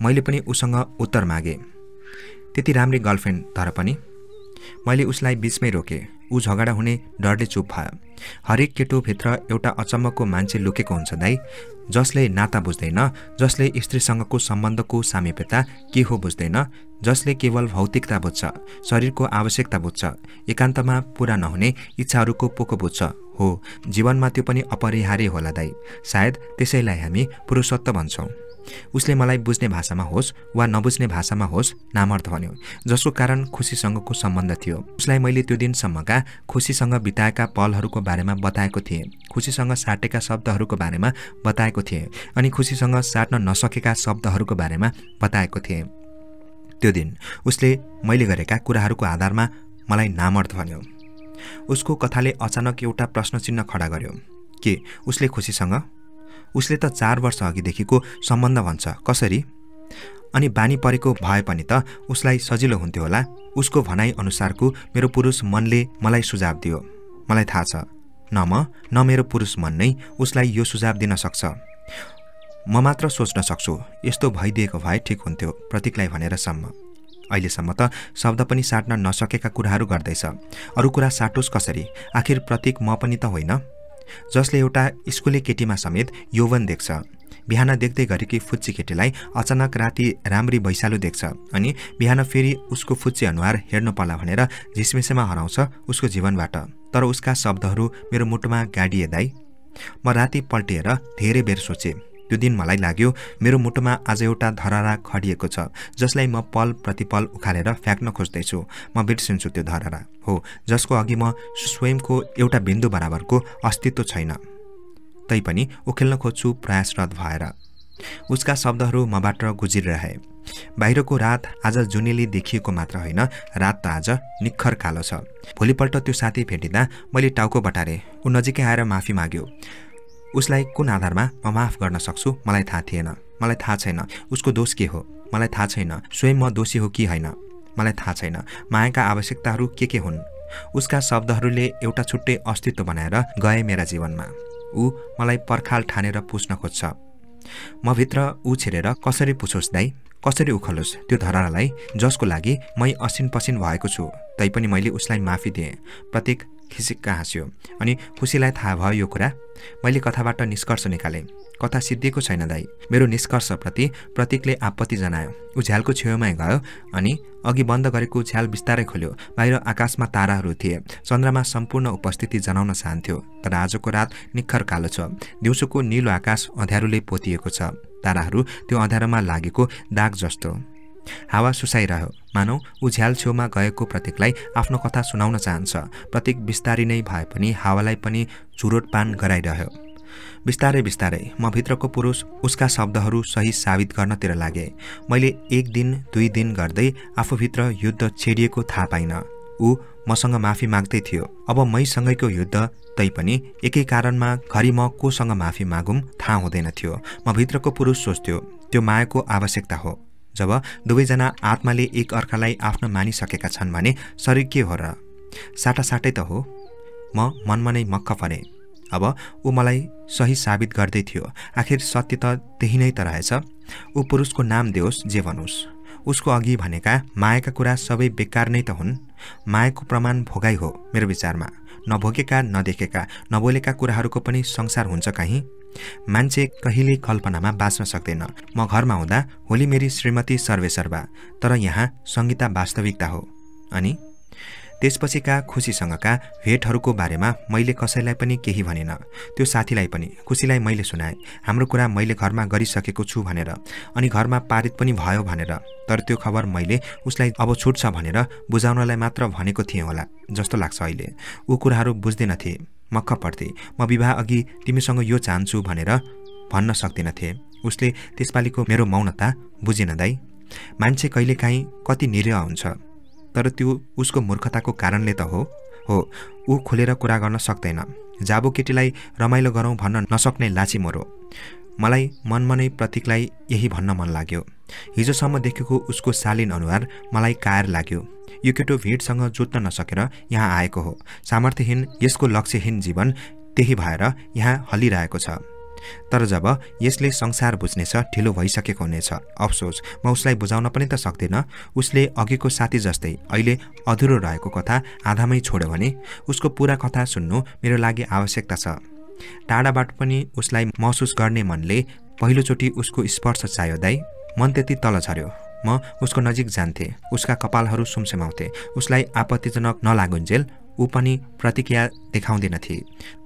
मैले पनि उसँग उत्तर मागेँ त्यति राम्री गर्लफ्रेन्ड तर पनि मैले उसलाई बिचमै रोकेँ ऊ झगडा हुने डरले चुप भयो हरेक केटोभित्र एउटा अचम्मको मान्छे लुकेको हुन्छ दाई जसले नाता बुझ्दैन जसले स्त्रीसँगको सम्बन्धको सामिप्यता के हो बुझ्दैन जसले केवल भौतिकता बुझ्छ शरीरको आवश्यकता बुझ्छ एकान्तमा पुरा नहुने इच्छाहरूको पोको बुझ्छ हो जीवनमा त्यो पनि अपरिहार्य होला दाई सायद त्यसैलाई हामी पुरुषत्व भन्छौँ उसले मलाई बुझ्ने भाषामा होस् वा नबुझ्ने भाषामा होस् नामर्थ भन्यो जसको कारण खुसीसँगको सम्बन्ध थियो उसलाई मैले त्यो दिनसम्मका खुसीसँग बिताएका पलहरूको बारेमा बताएको थिएँ खुसीसँग साटेका शब्दहरूको बारेमा बताएको थिएँ अनि खुसीसँग साट्न नसकेका शब्दहरूको बारेमा बताएको थिएँ त्यो दिन उसले मैले गरेका कुराहरूको आधारमा मलाई नामर्थ भन्यो उसको कथाले अचानक एउटा प्रश्न चिन्ह खडा गर्यो के उसले खुसीसँग उसले त चार वर्ष अघिदेखिको सम्बन्ध भन्छ कसरी अनि बानी परेको भए पनि त उसलाई सजिलो हुन्थ्यो होला उसको भनाइ अनुसारको मेरो पुरुष मनले मलाई सुझाव दियो मलाई थाहा छ न म न मेरो पुरुष मन नै उसलाई यो सुझाव दिन सक्छ म मात्र सोच्न सक्छु यस्तो भइदिएको भए ठिक हुन्थ्यो प्रतीकलाई भनेर सम्म अहिलेसम्म त शब्द पनि साट्न नसकेका कुराहरू गर्दैछ अरू कुरा साटोस् कसरी आखिर प्रतीक म पनि त होइन जसले एउटा स्कुले केटीमा समेत यौवन देख्छ बिहान देख्दै गरेकी फुच्ची केटीलाई अचानक राति राम्री भैसालु देख्छ अनि बिहान फेरि उसको फुच्ची अनुहार हेर्नु पर्ला भनेर झिसमिसेमा हराउँछ उसको जीवनबाट तर उसका शब्दहरू मेरो मुटुमा गाडिएदाई म राति पल्टिएर धेरै बेर सोचेँ त्यो दिन मलाई लाग्यो मेरो मुटुमा आज एउटा धरारा खडिएको छ जसलाई म पल प्रतिपल उखालेर फ्याँक्न खोज्दैछु म बिर्सिन्छु त्यो धरारा हो जसको अघि म स्वयंको एउटा बिन्दु बराबरको अस्तित्व छैन तैपनि उखेल्न खोज्छु प्रयासरत भएर उसका शब्दहरू मबाट गुजिरहे बाहिरको रात आज जुनेली देखिएको मात्र होइन रात त आज निखर कालो छ भोलिपल्ट त्यो साथी भेटिँदा मैले टाउको बटारेँ ऊ नजिकै आएर माफी माग्यो उसलाई कुन आधारमा म माफ गर्न सक्छु मलाई थाहा थिएन मलाई थाहा छैन उसको दोष के हो मलाई थाहा छैन स्वयं म दोषी हो कि होइन मलाई थाहा छैन मायाका आवश्यकताहरू के के हुन् उसका शब्दहरूले एउटा छुट्टै अस्तित्व बनाएर गए मेरा जीवनमा ऊ मलाई पर्खाल ठानेर पुस्न खोज्छ म भित्र ऊ छिरेर कसरी पुछोस् दाइ कसरी उखलोस् त्यो धारणालाई जसको लागि मै असिन पसिन भएको छु तैपनि मैले उसलाई माफी दिएँ प्रत्येक खिसिक्क हाँस्यो अनि खुसीलाई थाहा भयो यो कुरा मैले कथाबाट निष्कर्ष निकालेँ कथा सिद्धिएको छैन दाई मेरो निष्कर्षप्रति प्रतीकले आपत्ति जनायो ऊ झ्यालको छेउमै गयो अनि अघि बन्द गरेको झ्याल बिस्तारै खोल्यो बाहिर आकाशमा ताराहरू थिए चन्द्रमा सम्पूर्ण उपस्थिति जनाउन चाहन्थ्यो तर आजको रात निखर कालो छ दिउँसोको निलो आकाश अँध्यारोले पोतिएको छ ताराहरू त्यो अँध्यारोमा लागेको दाग जस्तो हावा सुसाइरह्यो मानौ उझ्याल छेउमा गएको प्रतीकलाई आफ्नो कथा सुनाउन चाहन्छ प्रतीक बिस्तारी नै भए पनि हावालाई पनि चुरोटपान गराइरह्यो बिस्तारै बिस्तारै म भित्रको पुरुष उसका शब्दहरू सही साबित गर्नतिर लागे मैले एक दिन दुई दिन गर्दै आफूभित्र युद्ध छेडिएको थाहा पाइनँ ऊ मसँग माफी माग्दै थियो अब मैसँगैको युद्ध तैपनि एकै कारणमा घरि म कोसँग माफी मागौँ थाहा हुँदैन थियो म भित्रको पुरुष सोच्थ्यो त्यो मायाको आवश्यकता हो जब दुवैजना आत्माले एक अर्कालाई आफ्नो मानिसकेका छन् भने शरीर के हो र साटासाटै त हो म मनमा नै मक्ख परेँ अब ऊ मलाई सही साबित गर्दै थियो आखिर सत्य त त्यही नै त रहेछ ऊ पुरुषको नाम दियोस् जे भनोस् उसको अघि भनेका मायाका कुरा सबै बेकार नै त हुन् मायाको प्रमाण भोगाइ हो मेरो विचारमा नभोगेका नदेखेका नबोलेका कुराहरूको पनि संसार हुन्छ कहीँ मान्छे कहिले कल्पनामा बाँच्न सक्दैन म घरमा हुँदा होली मेरी श्रीमती सर्वेसर्वा तर यहाँ सङ्गीता वास्तविकता हो अनि त्यसपछिका खुसीसँगका भेटहरूको बारेमा मैले कसैलाई पनि केही भनेन त्यो साथीलाई पनि खुसीलाई मैले सुनाएँ हाम्रो कुरा मैले घरमा गरिसकेको छु भनेर अनि घरमा पारित पनि भयो भनेर तर त्यो खबर मैले उसलाई अब छुट्छ भनेर बुझाउनलाई मात्र भनेको थिएँ होला जस्तो लाग्छ अहिले ऊ कुराहरू बुझ्दैनथे म पर्थे म विवाह अघि तिमीसँग यो चाहन्छु भनेर भन्न सक्दिन थिएँ उसले त्यसपालिको मेरो मौनता बुझिन दाई मान्छे कहिलेकाहीँ कति निरह हुन्छ तर त्यो उसको मूर्खताको कारणले त हो हो ऊ खुलेर कुरा गर्न सक्दैन जाबो केटीलाई रमाइलो गरौँ भन्न नसक्ने लाची मोरो मलाई मनमनै प्रतीकलाई यही भन्न मन लाग्यो हिजोसम्म देखेको उसको शालीन अनुहार मलाई कायर लाग्यो यो केटो भेटसँग जुत्न नसकेर यहाँ आएको हो सामर्थ्यहीन यसको लक्ष्यहीन जीवन त्यही भएर यहाँ हलिरहेको छ तर जब यसले संसार बुझ्नेछ ढिलो भइसकेको हुनेछ अफसोस म उसलाई बुझाउन पनि त सक्दिनँ उसले अघिको साथी जस्तै अहिले अधुरो रहेको कथा आधामै छोड्यो भने उसको पुरा कथा सुन्नु मेरो लागि आवश्यकता छ टाढाबाट पनि उसलाई महसुस गर्ने मनले पहिलोचोटि उसको स्पर्श चाहियो दाई मन त्यति तल झऱ्यो म उसको नजिक जान्थेँ उसका कपालहरू सुमसेमाउँथे उसलाई आपत्तिजनक नलागुन्जेल ऊ पनि प्रतिक्रिया देखाउँदिनथे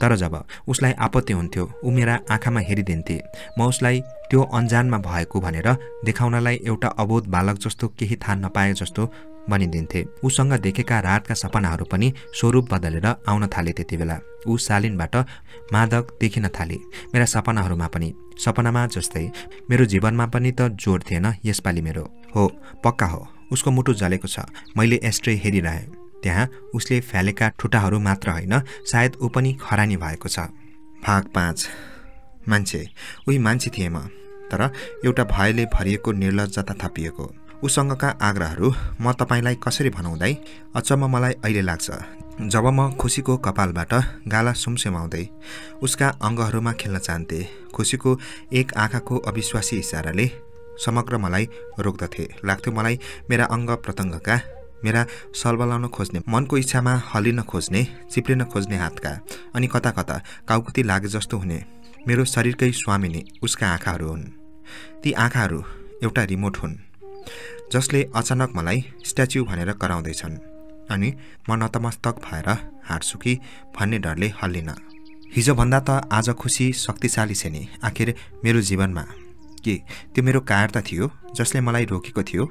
तर जब उसलाई आपत्ति हुन्थ्यो ऊ मेरा आँखामा हेरिदिन्थे म उसलाई त्यो अन्जानमा भएको भनेर देखाउनलाई एउटा अबोध बालक जस्तो केही थाहा नपाए जस्तो भनिदिन्थे उसँग देखेका रातका सपनाहरू पनि स्वरूप बदलेर आउन थाले त्यति बेला ऊ सालिनबाट मादक देखिन थाले मेरा सपनाहरूमा पनि सपनामा जस्तै मेरो जीवनमा पनि त जोड थिएन यसपालि मेरो हो पक्का हो उसको मुटु जलेको छ मैले एस्ट्रे हेरिरहेँ त्यहाँ उसले फ्यालेका ठुटाहरू मात्र होइन सायद ऊ पनि खरानी भएको छ भाग पाँच मान्छे उही मान्छे थिएँ म तर एउटा भयले भरिएको निर्लजता थपिएको उसँगका आग्रहहरू म तपाईँलाई कसरी भनाउँदै अचम्म मलाई अहिले लाग्छ जब म खुसीको कपालबाट गाला सुमसुमाउँदै उसका अङ्गहरूमा खेल्न चाहन्थे खुसीको एक आँखाको अविश्वासी इसाराले समग्र मलाई रोक्दथे लाग्थ्यो मलाई मेरा अङ्ग प्रत्यङ्गका मेरा सलबलाउन खोज्ने मनको इच्छामा हलिन खोज्ने चिप्लिन खोज्ने हातका अनि कता कता काउकुती लागे जस्तो हुने मेरो शरीरकै स्वामिनी उसका आँखाहरू हुन् ती आँखाहरू एउटा रिमोट हुन् जसले अचानक मलाई स्ट्याच्यु भनेर कराउँदैछन् अनि म नतमस्तक भएर हाँट्छु कि भन्ने डरले हल्लिन हिजोभन्दा त आज खुसी शक्तिशाली छ नि आखिर मेरो जीवनमा के त्यो मेरो कार त थियो जसले मलाई रोकेको थियो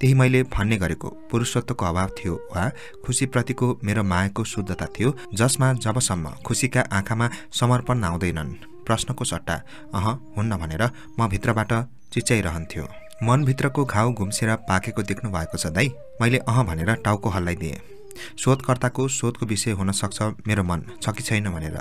त्यही मैले भन्ने गरेको पुरुषत्वको अभाव थियो वा खुसीप्रतिको मेरो मायाको शुद्धता थियो जसमा जबसम्म खुसीका आँखामा समर्पण आउँदैनन् प्रश्नको सट्टा अह हुन्न भनेर म भित्रबाट चिच्याइरहन्थ्यो मनभित्रको घाउ घुम्सेर पाकेको देख्नु भएको छ दाई मैले अह भनेर टाउको हल्लाइदिएँ शोधकर्ताको शोधको विषय हुनसक्छ मेरो मन छ कि छैन भनेर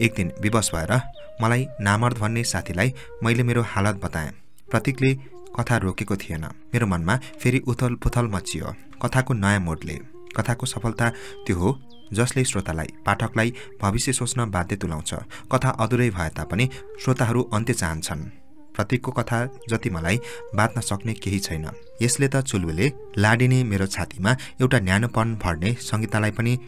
एक दिन विवश भएर मलाई नामर्द भन्ने साथीलाई मैले मेरो हालत बताएँ प्रतीकले कथा रोकेको थिएन मेरो मनमा फेरि उथल पुथल मचियो कथाको नयाँ मोडले कथाको सफलता त्यो हो जसले श्रोतालाई पाठकलाई भविष्य सोच्न बाध्य तुलाउँछ कथा अधुरै भए तापनि श्रोताहरू अन्त्य चाहन्छन् प्रतीकको कथा जति मलाई बाँच्न सक्ने केही छैन यसले त चुलबुले लाडिने मेरो छातीमा एउटा न्यानोपन भर्ने संहितालाई पनि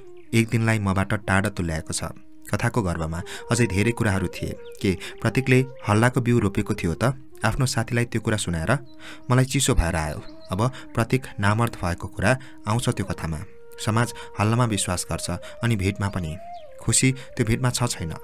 एक दिनलाई मबाट टाढा तुल्याएको छ कथाको गर्वमा अझै धेरै कुराहरू थिए के प्रतीकले हल्लाको बिउ रोपेको थियो त आफ्नो साथीलाई त्यो कुरा सुनाएर मलाई चिसो भएर आयो अब प्रतीक नामर्थ भएको कुरा आउँछ त्यो कथामा समाज हल्लामा विश्वास गर्छ अनि भेटमा पनि खुसी त्यो भेटमा छ छैन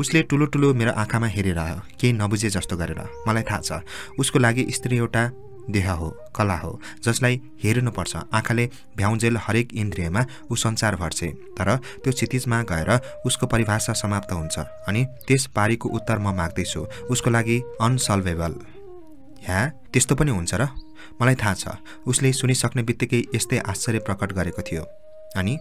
उसले ठुलो ठुलो मेरो आँखामा हेरेर केही नबुझे जस्तो गरेर मलाई थाहा छ उसको लागि स्त्री एउटा देह हो कला हो जसलाई हेर्नुपर्छ आँखाले भ्याउँजेल हरेक इन्द्रियमा ऊ संसार भर्छे तर त्यो क्षितिजमा गएर उसको परिभाषा समाप्त हुन्छ अनि त्यस पारीको उत्तर म माग्दैछु उसको लागि अनसल्भेबल ह्या त्यस्तो पनि हुन्छ र मलाई थाहा छ उसले सुनिसक्ने बित्तिकै यस्तै आश्चर्य प्रकट गरेको थियो अनि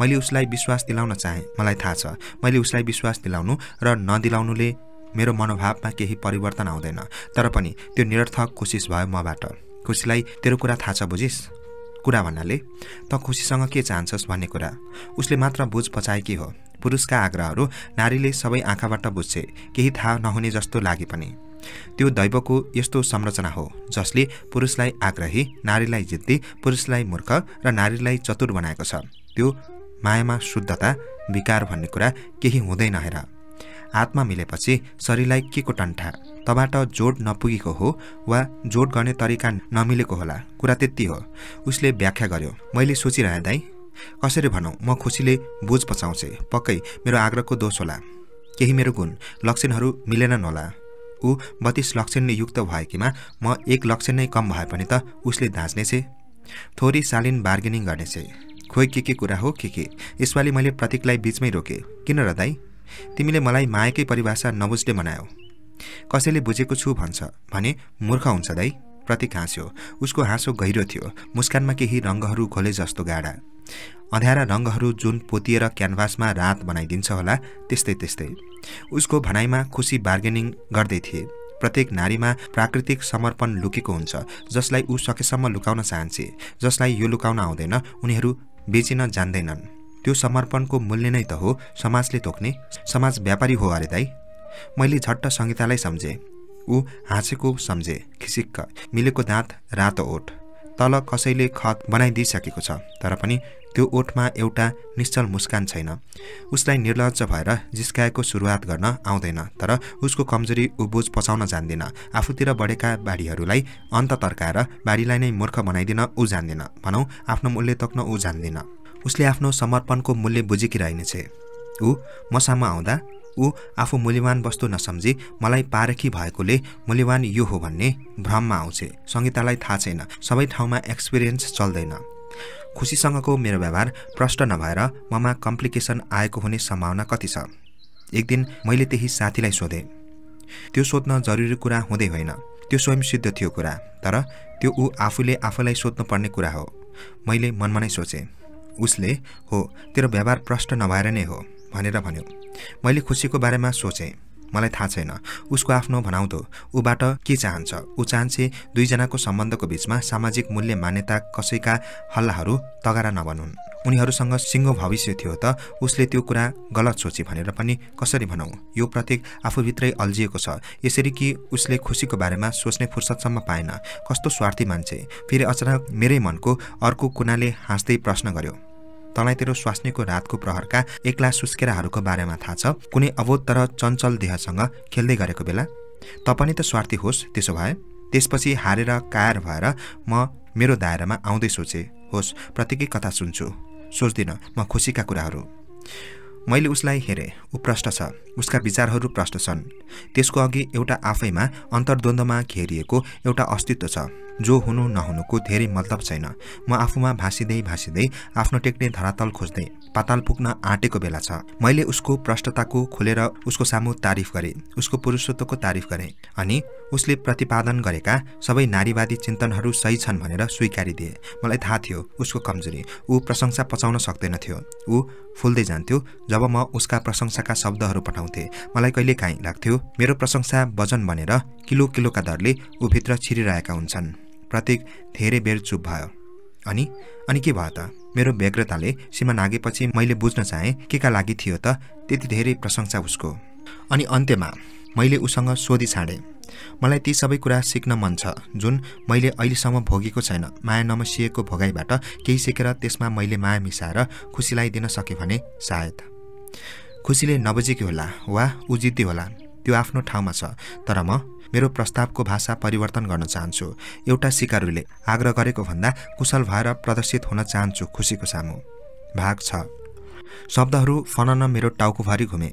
मैले उसलाई विश्वास दिलाउन चाहेँ मलाई थाहा छ मैले उसलाई विश्वास दिलाउनु र नदिलाउनुले मेरो मनोभावमा केही परिवर्तन आउँदैन तर पनि त्यो निरर्थक कोसिस भयो मबाट खुसीलाई तेरो कुरा थाहा छ बुझिस् कुरा भन्नाले त खुसीसँग के चाहन्छस् भन्ने कुरा उसले मात्र बुझ पचाएकी हो पुरुषका आग्रहहरू नारीले सबै आँखाबाट बुझ्छे केही थाहा नहुने जस्तो लागे पनि त्यो दैवको यस्तो संरचना हो जसले पुरुषलाई आग्रही नारीलाई जिद्दी पुरुषलाई मूर्ख र नारीलाई चतुर बनाएको छ त्यो मायामा शुद्धता विकार भन्ने कुरा केही हुँदैन हेर हातमा मिलेपछि शरीरलाई के को टन्ठा तबाट जोड नपुगेको हो वा जोड गर्ने तरिका नमिलेको होला कुरा त्यति हो उसले व्याख्या गर्यो मैले सोचिरहेँ दाई कसरी भनौँ म खुसीले बुझ पचाउँछे पक्कै मेरो आग्रहको दोष होला केही मेरो गुण लक्षणहरू मिलेनन् होला ऊ बत्तिस लक्षणले युक्त भएकीमा म एक लक्षण नै कम भए पनि त उसले धाँच्नेछे थोरै सालिन बार्गेनिङ गर्नेछे खोइ के के कुरा हो के के यसपालि मैले प्रतीकलाई बिचमै रोकेँ किन र दाई तिमीले मलाई मायाकै परिभाषा नबुझ्दै मनायो कसैले बुझेको छु भन्छ भने मूर्ख हुन्छ दाई प्रतीक हाँस्यो उसको हाँसो गहिरो थियो मुस्कानमा केही रङ्गहरू घोले जस्तो गाडा अँध्यारा रङ्गहरू जुन पोतिएर क्यानभासमा रात बनाइदिन्छ होला त्यस्तै त्यस्तै उसको भनाइमा खुसी बार्गेनिङ गर्दै थिए प्रत्येक नारीमा प्राकृतिक समर्पण लुकेको हुन्छ जसलाई ऊ सकेसम्म लुकाउन चाहन्छे जसलाई यो लुकाउन आउँदैन उनीहरू बेचिन जान्दैनन् त्यो समर्पणको मूल्य नै त हो समाजले तोक्ने समाज व्यापारी हो अरे दाई मैले झट्ट सङ्गीतालाई सम्झेँ ऊ हाँसेको सम्झे खिसिक्क मिलेको दाँत रातो ओठ तल कसैले खत बनाइदिइसकेको छ तर पनि त्यो ओठमा एउटा निश्चल मुस्कान छैन उसलाई निर्लज भएर जिस्काएको सुरुवात गर्न आउँदैन तर उसको कमजोरी उबुझ पचाउन जान्दिनँ आफूतिर बढेका बाढीहरूलाई अन्त तर्काएर बाढीलाई नै मूर्ख बनाइदिन ऊ जान्दिन भनौँ आफ्नो मूल्य तोक्न ऊ जान्दिनँ उसले आफ्नो समर्पणको मूल्य बुझेकी रहेनछे ऊ मसामा आउँदा ऊ आफू मूल्यवान वस्तु नसम्झी मलाई पारखी भएकोले मूल्यवान यो हो भन्ने भ्रममा आउँछे सङ्गीतालाई थाहा छैन सबै ठाउँमा एक्सपिरियन्स चल्दैन खुसीसँगको मेरो व्यवहार प्रष्ट नभएर ममा कम्प्लिकेसन आएको हुने सम्भावना कति छ एक दिन मैले त्यही साथीलाई सोधेँ त्यो सोध्न जरुरी कुरा हुँदै होइन त्यो सिद्ध थियो कुरा तर त्यो ऊ आफूले आफूलाई सोध्नुपर्ने कुरा हो मैले मनमा नै सोचेँ उसले हो तेरो व्यवहार प्रष्ट नभएर नै हो भनेर भन्यो मैले खुसीको बारेमा सोचेँ मलाई थाहा छैन उसको आफ्नो भनाउँदो ऊबाट के चाहन्छ ऊ चाहन्छे दुईजनाको सम्बन्धको बिचमा सामाजिक मूल्य मान्यता कसैका हल्लाहरू तगारा नबनुन् उनीहरूसँग सिङ्गो भविष्य थियो त उसले त्यो कुरा गलत सोचे भनेर पनि कसरी भनौँ यो प्रत्येक आफूभित्रै अल्झिएको छ यसरी कि उसले खुसीको बारेमा सोच्ने फुर्सदसम्म पाएन कस्तो स्वार्थी मान्छे फेरि अचानक मेरै मनको अर्को कुनाले हाँस्दै प्रश्न गर्यो तँलाई तेरो स्वास्नीको रातको प्रहरका एक्ला सुस्केराहरूको बारेमा थाहा छ कुनै अवोध तर चञ्चल देहसँग खेल्दै गरेको बेला त पनि त स्वार्थी होस् त्यसो भए त्यसपछि हारेर कायर भएर म मेरो दायरामा आउँदै सोचे होस् प्रत्येकै कथा सुन्छु सोच्दिनँ म खुसीका कुराहरू मैले उसलाई हेरेँ ऊ प्रष्ट छ उसका विचारहरू प्रष्ट छन् त्यसको अघि एउटा आफैमा अन्तर्द्वन्द्वमा घेरिएको एउटा अस्तित्व छ जो हुनु नहुनुको धेरै मतलब छैन म आफूमा भाँसिँदै भाँसिँदै आफ्नो टेक्ने धरातल खोज्दै पाताल पुग्न आँटेको बेला छ मैले उसको प्रष्टताको खोलेर उसको सामु तारिफ गरेँ उसको पुरुषत्वको तारिफ गरेँ अनि उसले प्रतिपादन गरेका सबै नारीवादी चिन्तनहरू सही छन् भनेर स्वीकारिदिए मलाई थाहा थियो उसको कमजोरी ऊ प्रशंसा पचाउन सक्दैनथ्यो ऊ फुल्दै जान्थ्यो जब म उसका प्रशंसाका शब्दहरू पठाउँथेँ मलाई कहिले काहीँ लाग्थ्यो मेरो प्रशंसा वजन भनेर किलो किलोका दरले ऊभित्र छिरिरहेका हुन्छन् प्रतीक धेरै बेर चुप भयो अनि अनि के भयो त मेरो व्यग्रताले सीमा नागेपछि मैले बुझ्न चाहेँ के का लागि थियो त त्यति धेरै प्रशंसा उसको अनि अन्त्यमा मैले उसँग सोधि छाडेँ मलाई ती सबै कुरा सिक्न मन छ जुन मैले अहिलेसम्म भोगेको छैन माया नमसिएको भोगाइबाट केही सिकेर त्यसमा मैले माया मिसाएर खुसीलाई दिन सकेँ भने सायद खुसीले नबुझेकी होला वा उजिती होला त्यो आफ्नो ठाउँमा छ तर म मेरो प्रस्तावको भाषा परिवर्तन गर्न चाहन्छु एउटा सिकारुले आग्रह गरेको भन्दा कुशल भएर प्रदर्शित हुन चाहन्छु खुसीको सामु भाग छ शब्दहरू फनन मेरो टाउकोभरि घुमे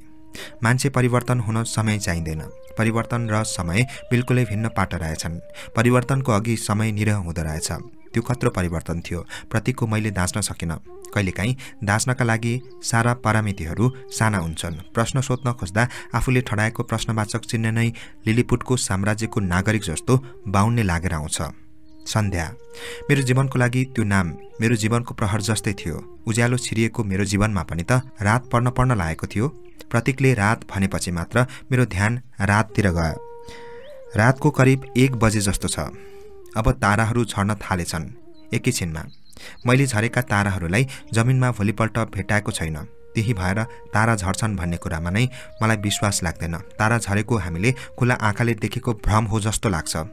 मान्छे परिवर्तन हुन समय चाहिँदैन परिवर्तन र समय बिल्कुलै भिन्न पाटो रहेछन् परिवर्तनको अघि समय निरह हुँदो रहेछ त्यो कत्रो परिवर्तन थियो प्रतीकको मैले दाँच्न सकिनँ कहिलेकाहीँ दाँच्नका लागि सारा पारामितिहरू साना हुन्छन् प्रश्न सोध्न खोज्दा आफूले ठडाएको प्रश्नवाचक चिन्ह नै लिलिपुटको साम्राज्यको नागरिक जस्तो बाहुन्ने लागेर आउँछ सन्ध्या मेरो जीवनको लागि त्यो नाम मेरो जीवनको प्रहर जस्तै थियो उज्यालो छिरिएको मेरो जीवनमा पनि त रात पर्न पर्न लागेको थियो प्रतीकले रात भनेपछि मात्र मेरो ध्यान राततिर गयो रातको करिब एक बजे जस्तो छ अब ताराहरू छर्न थालेछन् एकैछिनमा मैले झरेका ताराहरूलाई जमिनमा भोलिपल्ट भेटाएको छैन त्यही भएर तारा झर्छन् भन्ने कुरामा नै मलाई विश्वास लाग्दैन तारा झरेको हामीले खुला आँखाले देखेको भ्रम हो जस्तो लाग्छ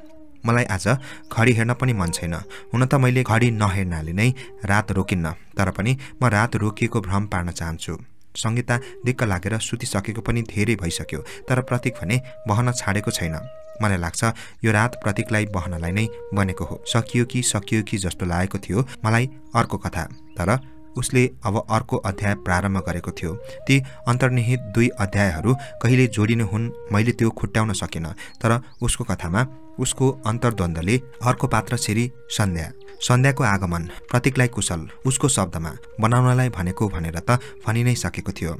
मलाई आज घडी हेर्न पनि मन छैन हुन त मैले घडी नहेर्नाले नै रात रोकिन्न तर पनि म रात रोकिएको भ्रम पार्न चाहन्छु सङ्गीता दिक्क लागेर सुतिसकेको पनि धेरै भइसक्यो तर प्रतीक भने बहन छाडेको छैन मलाई लाग्छ यो रात प्रतीकलाई बहनलाई नै बनेको हो सकियो कि सकियो कि जस्तो लागेको थियो मलाई अर्को कथा तर उसले अब अर्को अध्याय प्रारम्भ गरेको थियो ती अन्तर्निहित दुई अध्यायहरू कहिले जोडिनु हुन् मैले त्यो खुट्याउन सकिनँ तर उसको कथामा उसको अन्तर्द्वन्द्वले अर्को पात्र छिरी सन्ध्या सन्ध्याको आगमन प्रतीकलाई कुशल उसको शब्दमा बनाउनलाई भनेको भनेर त भनि नै सकेको थियो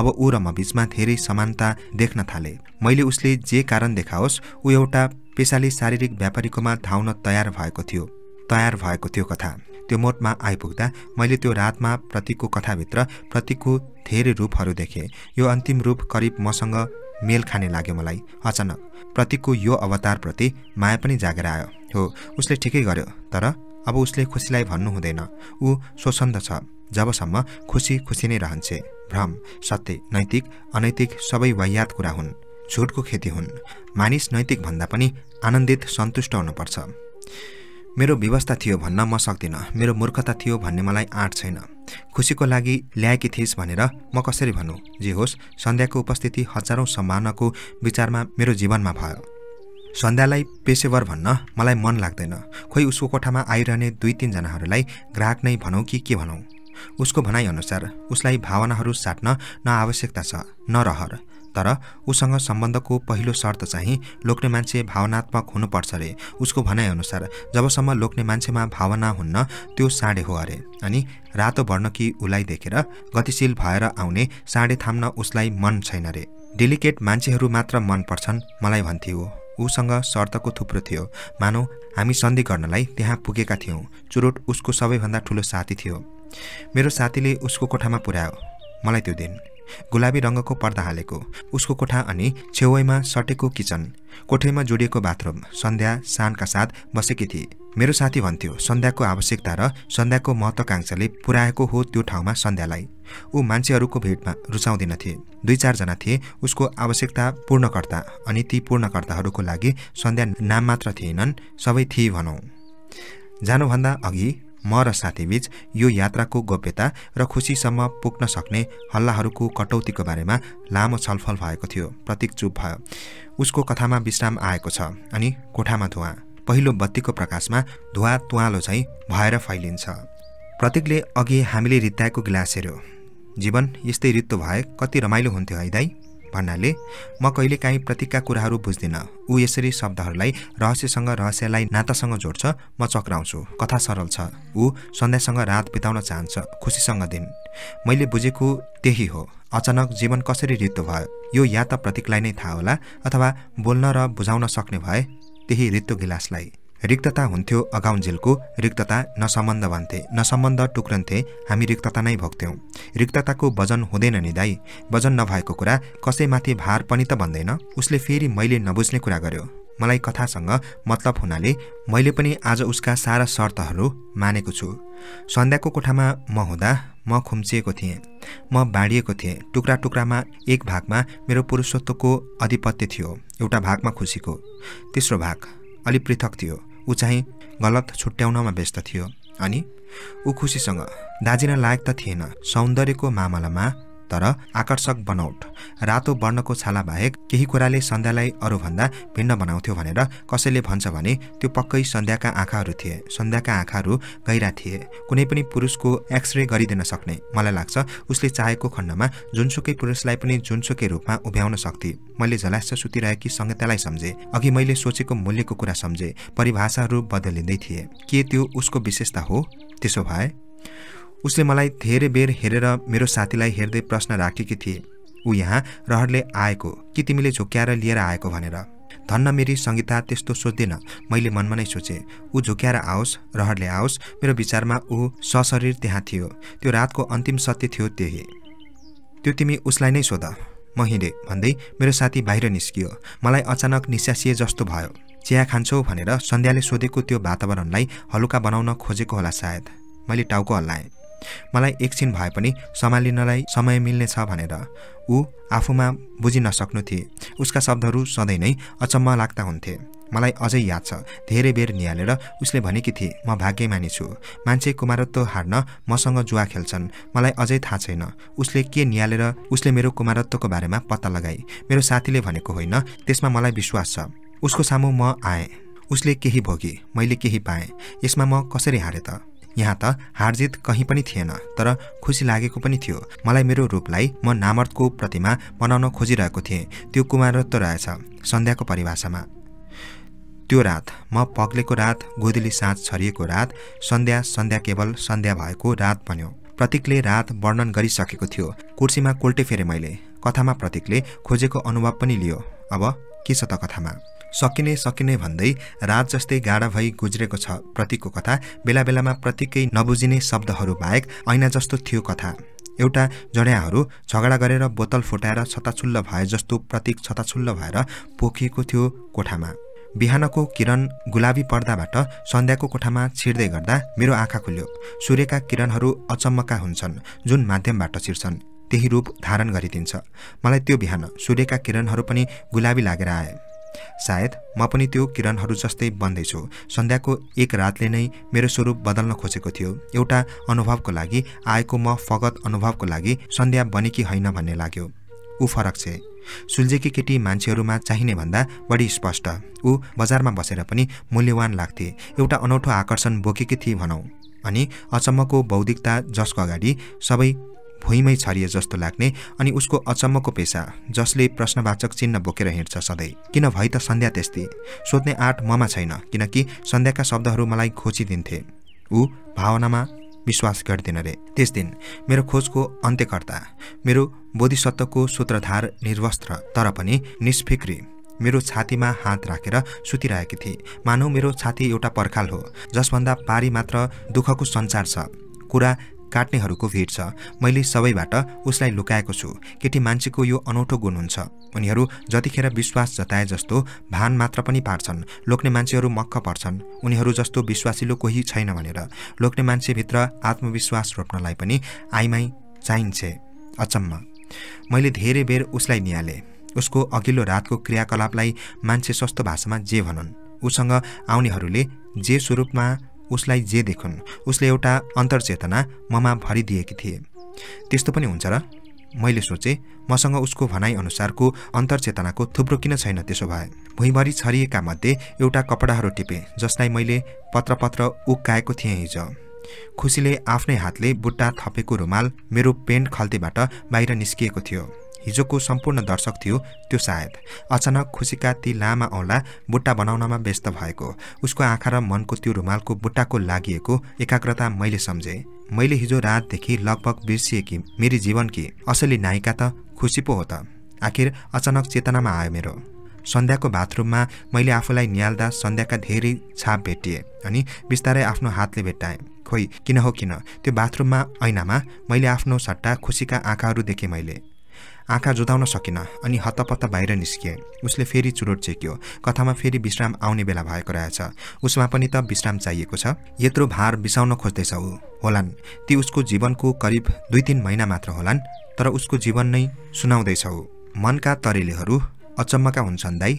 अब ऊ र म बिचमा धेरै समानता देख्न थाले मैले उसले जे कारण देखाओस् ऊ एउटा पेसाले शारीरिक व्यापारीकोमा धाउन तयार भएको थियो तयार भएको थियो कथा त्यो मोटमा आइपुग्दा मैले त्यो रातमा प्रतीकको कथाभित्र प्रतीकको धेरै रूपहरू देखेँ यो अन्तिम रूप करिब मसँग मेल खाने लाग्यो मलाई अचानक प्रतीकको यो अवतारप्रति माया पनि जागेर आयो हो उसले ठिकै गर्यो तर अब उसले खुसीलाई भन्नु हुँदैन ऊ स्वच्छन्द छ जबसम्म खुसी खुसी नै रहन्छे भ्रम सत्य नैतिक अनैतिक सबै वाह्यात कुरा हुन् झुटको खेती हुन् मानिस नैतिक भन्दा पनि आनन्दित सन्तुष्ट हुनुपर्छ मेरो व्यवस्था थियो भन्न म सक्दिनँ मेरो मूर्खता थियो भन्ने मलाई आँट छैन खुसीको लागि ल्याएकी थिइस् भनेर म कसरी भनौँ जे होस् सन्ध्याको उपस्थिति हजारौँ सम्मानको विचारमा मेरो जीवनमा भयो सन्ध्यालाई पेसेवर भन्न मलाई मन लाग्दैन खोइ उसको कोठामा आइरहने दुई तिनजनाहरूलाई ग्राहक नै भनौँ कि के भनौँ उसको भनाइअनुसार उसलाई भावनाहरू साट्न न आवश्यकता छ न रहर तर उसँग सम्बन्धको पहिलो शर्त चाहिँ लोक्ने मान्छे भावनात्मक हुनुपर्छ अरे उसको भनाइअनुसार जबसम्म लोक्ने मान्छेमा भावना हुन्न त्यो साँडे हो अरे अनि रातो भर्न कि उसलाई देखेर गतिशील भएर आउने साँडे थाम्न उसलाई मन छैन अरे डेलिकेट मान्छेहरू मात्र मन पर्छन् मलाई भन्थ्यो उसँग शर्तको थुप्रो थियो मानौ हामी सन्धि गर्नलाई त्यहाँ पुगेका थियौँ चुरोट उसको सबैभन्दा ठुलो साथी थियो मेरो साथीले उसको कोठामा पुर्यायो मलाई त्यो दिन गुलाबी रङ्गको पर्दा हालेको उसको कोठा अनि छेउमा सटेको किचन कोठैमा जोडिएको बाथरुम सन्ध्या सानका साथ बसेकी थिए मेरो साथी भन्थ्यो सन्ध्याको आवश्यकता र सन्ध्याको महत्त्वकाङ्क्षाले पुर्याएको हो त्यो ठाउँमा सन्ध्यालाई ऊ मान्छेहरूको भेटमा रुचाउँदैन थिए दुई चारजना थिए उसको आवश्यकता पूर्णकर्ता अनि ती पूर्णकर्ताहरूको लागि सन्ध्या नाम मात्र थिएनन् सबै थिए भनौँ जानुभन्दा अघि म र साथीबीच यो यात्राको गोप्यता र खुसीसम्म पुग्न सक्ने हल्लाहरूको कटौतीको बारेमा लामो छलफल भएको थियो प्रतीक चुप भयो उसको कथामा विश्राम आएको छ अनि कोठामा धुवा पहिलो बत्तीको प्रकाशमा धुवा तुवालो चाहिँ भएर फैलिन्छ प्रतीकले अघि हामीले रित्ताएको गिलास हेऱ्यो जीवन यस्तै रित्तो भए कति रमाइलो हुन्थ्यो है दाई भन्नाले म कहिलेकाहीँ प्रतीकका कुराहरू बुझ्दिनँ ऊ यसरी शब्दहरूलाई रहस्यसँग रहस्यलाई नातासँग जोड्छ म चक्राउँछु कथा सरल छ ऊ सन्ध्यासँग रात बिताउन चाहन्छ खुसीसँग दिन मैले बुझेको त्यही हो अचानक जीवन कसरी रित्तो भयो यो या त प्रतीकलाई नै थाहा होला अथवा बोल्न र बुझाउन सक्ने भए त्यही रित्तो गिलासलाई रिक्तता हुन्थ्यो अगाउन्जेलको रिक्तता नसम्बन्ध भन्थे नसम्बन्ध टुक्रन्थे हामी रिक्तता नै भोग्थ्यौँ रिक्तताको वजन हुँदैन नि दाई वजन नभएको कुरा कसैमाथि भार पनि त भन्दैन उसले फेरि मैले नबुझ्ने कुरा गर्यो मलाई कथासँग मतलब हुनाले मैले पनि आज उसका सारा शर्तहरू मानेको छु सन्ध्याको कोठामा म हुँदा म खुम्चिएको थिएँ म बाँडिएको थिएँ टुक्रा टुक्रामा एक भागमा मेरो पुरुषत्वको आधिपत्य थियो एउटा भागमा खुसीको तेस्रो भाग अलि पृथक थियो ऊ चाहिँ गलत छुट्याउनमा व्यस्त थियो अनि ऊ खुसीसँग दाजिन लायक त थिएन सौन्दर्यको मामलामा तर आकर्षक बनौट रातो वर्णको छाला बाहेक केही कुराले सन्ध्यालाई अरूभन्दा भिन्न बनाउँथ्यो भनेर कसैले भन्छ भने त्यो पक्कै सन्ध्याका आँखाहरू थिए सन्ध्याका आँखाहरू गहिरा थिए कुनै पनि पुरुषको एक्सरे गरिदिन सक्ने मलाई लाग्छ उसले चाहेको खण्डमा जुनसुकै पुरुषलाई पनि जुनसुकै रूपमा उभ्याउन सक्थे मैले झलास सुतिरहेकी संहितालाई सम्झेँ अघि मैले सोचेको मूल्यको कुरा सम्झेँ परिभाषाहरू बदलिँदै थिए के त्यो उसको विशेषता हो त्यसो भए उसले मलाई धेरै बेर हेरेर मेरो साथीलाई हेर्दै प्रश्न राखेकी थिए ऊ यहाँ रहरले आएको कि तिमीले झोक्याएर लिएर आएको भनेर धन्न मेरी सङ्गीता त्यस्तो सोच्दिन मैले मनमा नै सोचेँ ऊ झोक्याएर आओस् रहरले आओस् मेरो विचारमा ऊ सशरीर त्यहाँ थियो त्यो रातको अन्तिम सत्य थियो त्यही त्यो तिमी उसलाई नै सोध म हिँडेँ भन्दै मेरो साथी बाहिर निस्कियो मलाई अचानक निस्यासिए जस्तो भयो चिया खान्छौ भनेर सन्ध्याले सोधेको त्यो वातावरणलाई हलुका बनाउन खोजेको होला सायद मैले टाउको हल्लाएँ मलाई एकछिन भए पनि सम्हालिनलाई समय मिल्नेछ भनेर ऊ आफूमा बुझिन सक्नु थिए उसका शब्दहरू सधैँ नै अचम्म लाग्दा हुन्थे मलाई अझै याद छ धेरै बेर निहालेर उसले भनेकी थिए म मा भाग्यमानी छु मान्छे कुमारत्व हार्न मसँग जुवा खेल्छन् मलाई अझै थाहा छैन उसले के निहालेर उसले मेरो कुमारत्वको बारेमा पत्ता लगाए मेरो साथीले भनेको होइन त्यसमा मलाई विश्वास छ उसको सामु म आएँ उसले केही भोगेँ मैले केही पाएँ यसमा म कसरी हारेँ त यहाँ त हारजित कहीँ पनि थिएन तर खुसी लागेको पनि थियो मलाई मेरो रूपलाई म नामर्थको प्रतिमा बनाउन खोजिरहेको थिएँ त्यो कुमारत्व रहेछ सन्ध्याको परिभाषामा त्यो रात म पग्लेको रात गोधेली साँझ छरिएको रात सन्ध्या सन्ध्या केवल सन्ध्या भएको रात बन्यो प्रतीकले रात वर्णन गरिसकेको थियो कुर्सीमा कोल्टे फेरे मैले कथामा प्रतीकले खोजेको अनुभव पनि लियो अब के छ त कथामा सकिने सकिने भन्दै रात जस्तै गाढा भई गुज्रेको छ प्रतीकको कथा बेला बेलामा प्रतीकै नबुझिने शब्दहरू बाहेक ऐना जस्तो थियो कथा एउटा जड्याहरू झगडा गरेर बोतल फुटाएर छताछुल्ल भए जस्तो प्रतीक छताछुल्ल भएर पोखिएको थियो कोठामा बिहानको किरण गुलाबी पर्दाबाट सन्ध्याको कोठामा छिर्दै गर्दा मेरो आँखा खुल्यो सूर्यका किरणहरू अचम्मका हुन्छन् जुन माध्यमबाट छिर्छन् त्यही रूप धारण गरिदिन्छ मलाई त्यो बिहान सूर्यका किरणहरू पनि गुलाबी लागेर आए सायद म पनि त्यो किरणहरू जस्तै बन्दैछु सन्ध्याको एक रातले नै मेरो स्वरूप बदल्न खोजेको थियो एउटा अनुभवको लागि आएको म फगत अनुभवको लागि सन्ध्या बनेकी होइन भन्ने लाग्यो ऊ फरक छे सुल्झेकी केटी मान्छेहरूमा चाहिने भन्दा बढी स्पष्ट ऊ बजारमा बसेर पनि मूल्यवान लाग्थे एउटा अनौठो आकर्षण बोकेकी थिए भनौँ अनि अचम्मको बौद्धिकता जसको अगाडि सबै भुइँमै छरिए जस्तो लाग्ने अनि उसको अचम्मको पेसा जसले प्रश्नवाचक चिन्ह बोकेर हिँड्छ सधैँ किन भई त सन्ध्या त्यस्तै सोध्ने आँट ममा छैन किनकि सन्ध्याका शब्दहरू मलाई खोजिदिन्थे ऊ भावनामा विश्वास गर्दिन रे त्यस दिन मेरो खोजको अन्त्यकर्ता मेरो बोधिसत्वको सूत्रधार निर्वस्त्र तर पनि निष्फिक्री मेरो छातीमा हात राखेर सुतिरहेकी थिए मानौ मेरो छाती एउटा पर्खाल हो जसभन्दा पारी मात्र दुःखको सञ्चार छ कुरा काट्नेहरूको भिड छ मैले सबैबाट उसलाई लुकाएको छु केटी मान्छेको यो अनौठो गुण हुन्छ उनीहरू जतिखेर विश्वास जताए जस्तो भान मात्र पनि पार्छन् लोक्ने मान्छेहरू मक्ख पर्छन् उनीहरू जस्तो विश्वासिलो कोही छैन भनेर लोक्ने मान्छेभित्र आत्मविश्वास रोप्नलाई पनि आइमाई चाहिन्छ अचम्म मैले धेरै बेर उसलाई निहालेँ उसको अघिल्लो रातको क्रियाकलापलाई मान्छे सस्तो भाषामा जे भनन् उसँग आउनेहरूले जे स्वरूपमा उसलाई जे देखुन् उसले एउटा अन्तर्चेतना ममा भरिदिएकी थिए त्यस्तो पनि हुन्छ र मैले सोचे मसँग उसको भनाइअनुसारको अन्तर्चेतनाको थुप्रो किन छैन त्यसो भए भुइँभरि छरिएका मध्ये एउटा कपडाहरू टिपेँ जसलाई मैले पत्र पत्र उक्काएको थिएँ हिजो खुसीले आफ्नै हातले बुट्टा थपेको रुमाल मेरो पेन्ट खल्तीबाट बाहिर निस्किएको थियो हिजोको सम्पूर्ण दर्शक थियो त्यो सायद अचानक खुसीका ती लामा औँला बुट्टा बनाउनमा व्यस्त भएको उसको आँखा र मनको त्यो रुमालको बुट्टाको लागिएको एकाग्रता मैले सम्झेँ मैले हिजो रातदेखि लगभग बिर्सिएकी मेरी कि असली नायिका त खुसी पो हो त आखिर अचानक चेतनामा आयो मेरो सन्ध्याको बाथरुममा मैले आफूलाई निहाल्दा सन्ध्याका धेरै छाप भेटिएँ अनि बिस्तारै आफ्नो हातले भेट्टाएँ खोइ किन हो किन त्यो बाथरुममा ऐनामा मैले आफ्नो सट्टा खुसीका आँखाहरू देखेँ मैले आँखा जुदाउन सकिन अनि हत्तपत्त बाहिर निस्किए उसले फेरि चुरोट चेक्यो कथामा फेरि विश्राम आउने बेला भएको रहेछ उसमा पनि त विश्राम चाहिएको छ यत्रो भार बिसाउन खोज्दैछ ऊ होलान् ती उसको जीवनको करिब दुई तिन महिना मात्र होलान् तर उसको जीवन नै सुनाउँदैछ ऊ मनका तरेलीहरू अचम्मका हुन्छन् दाई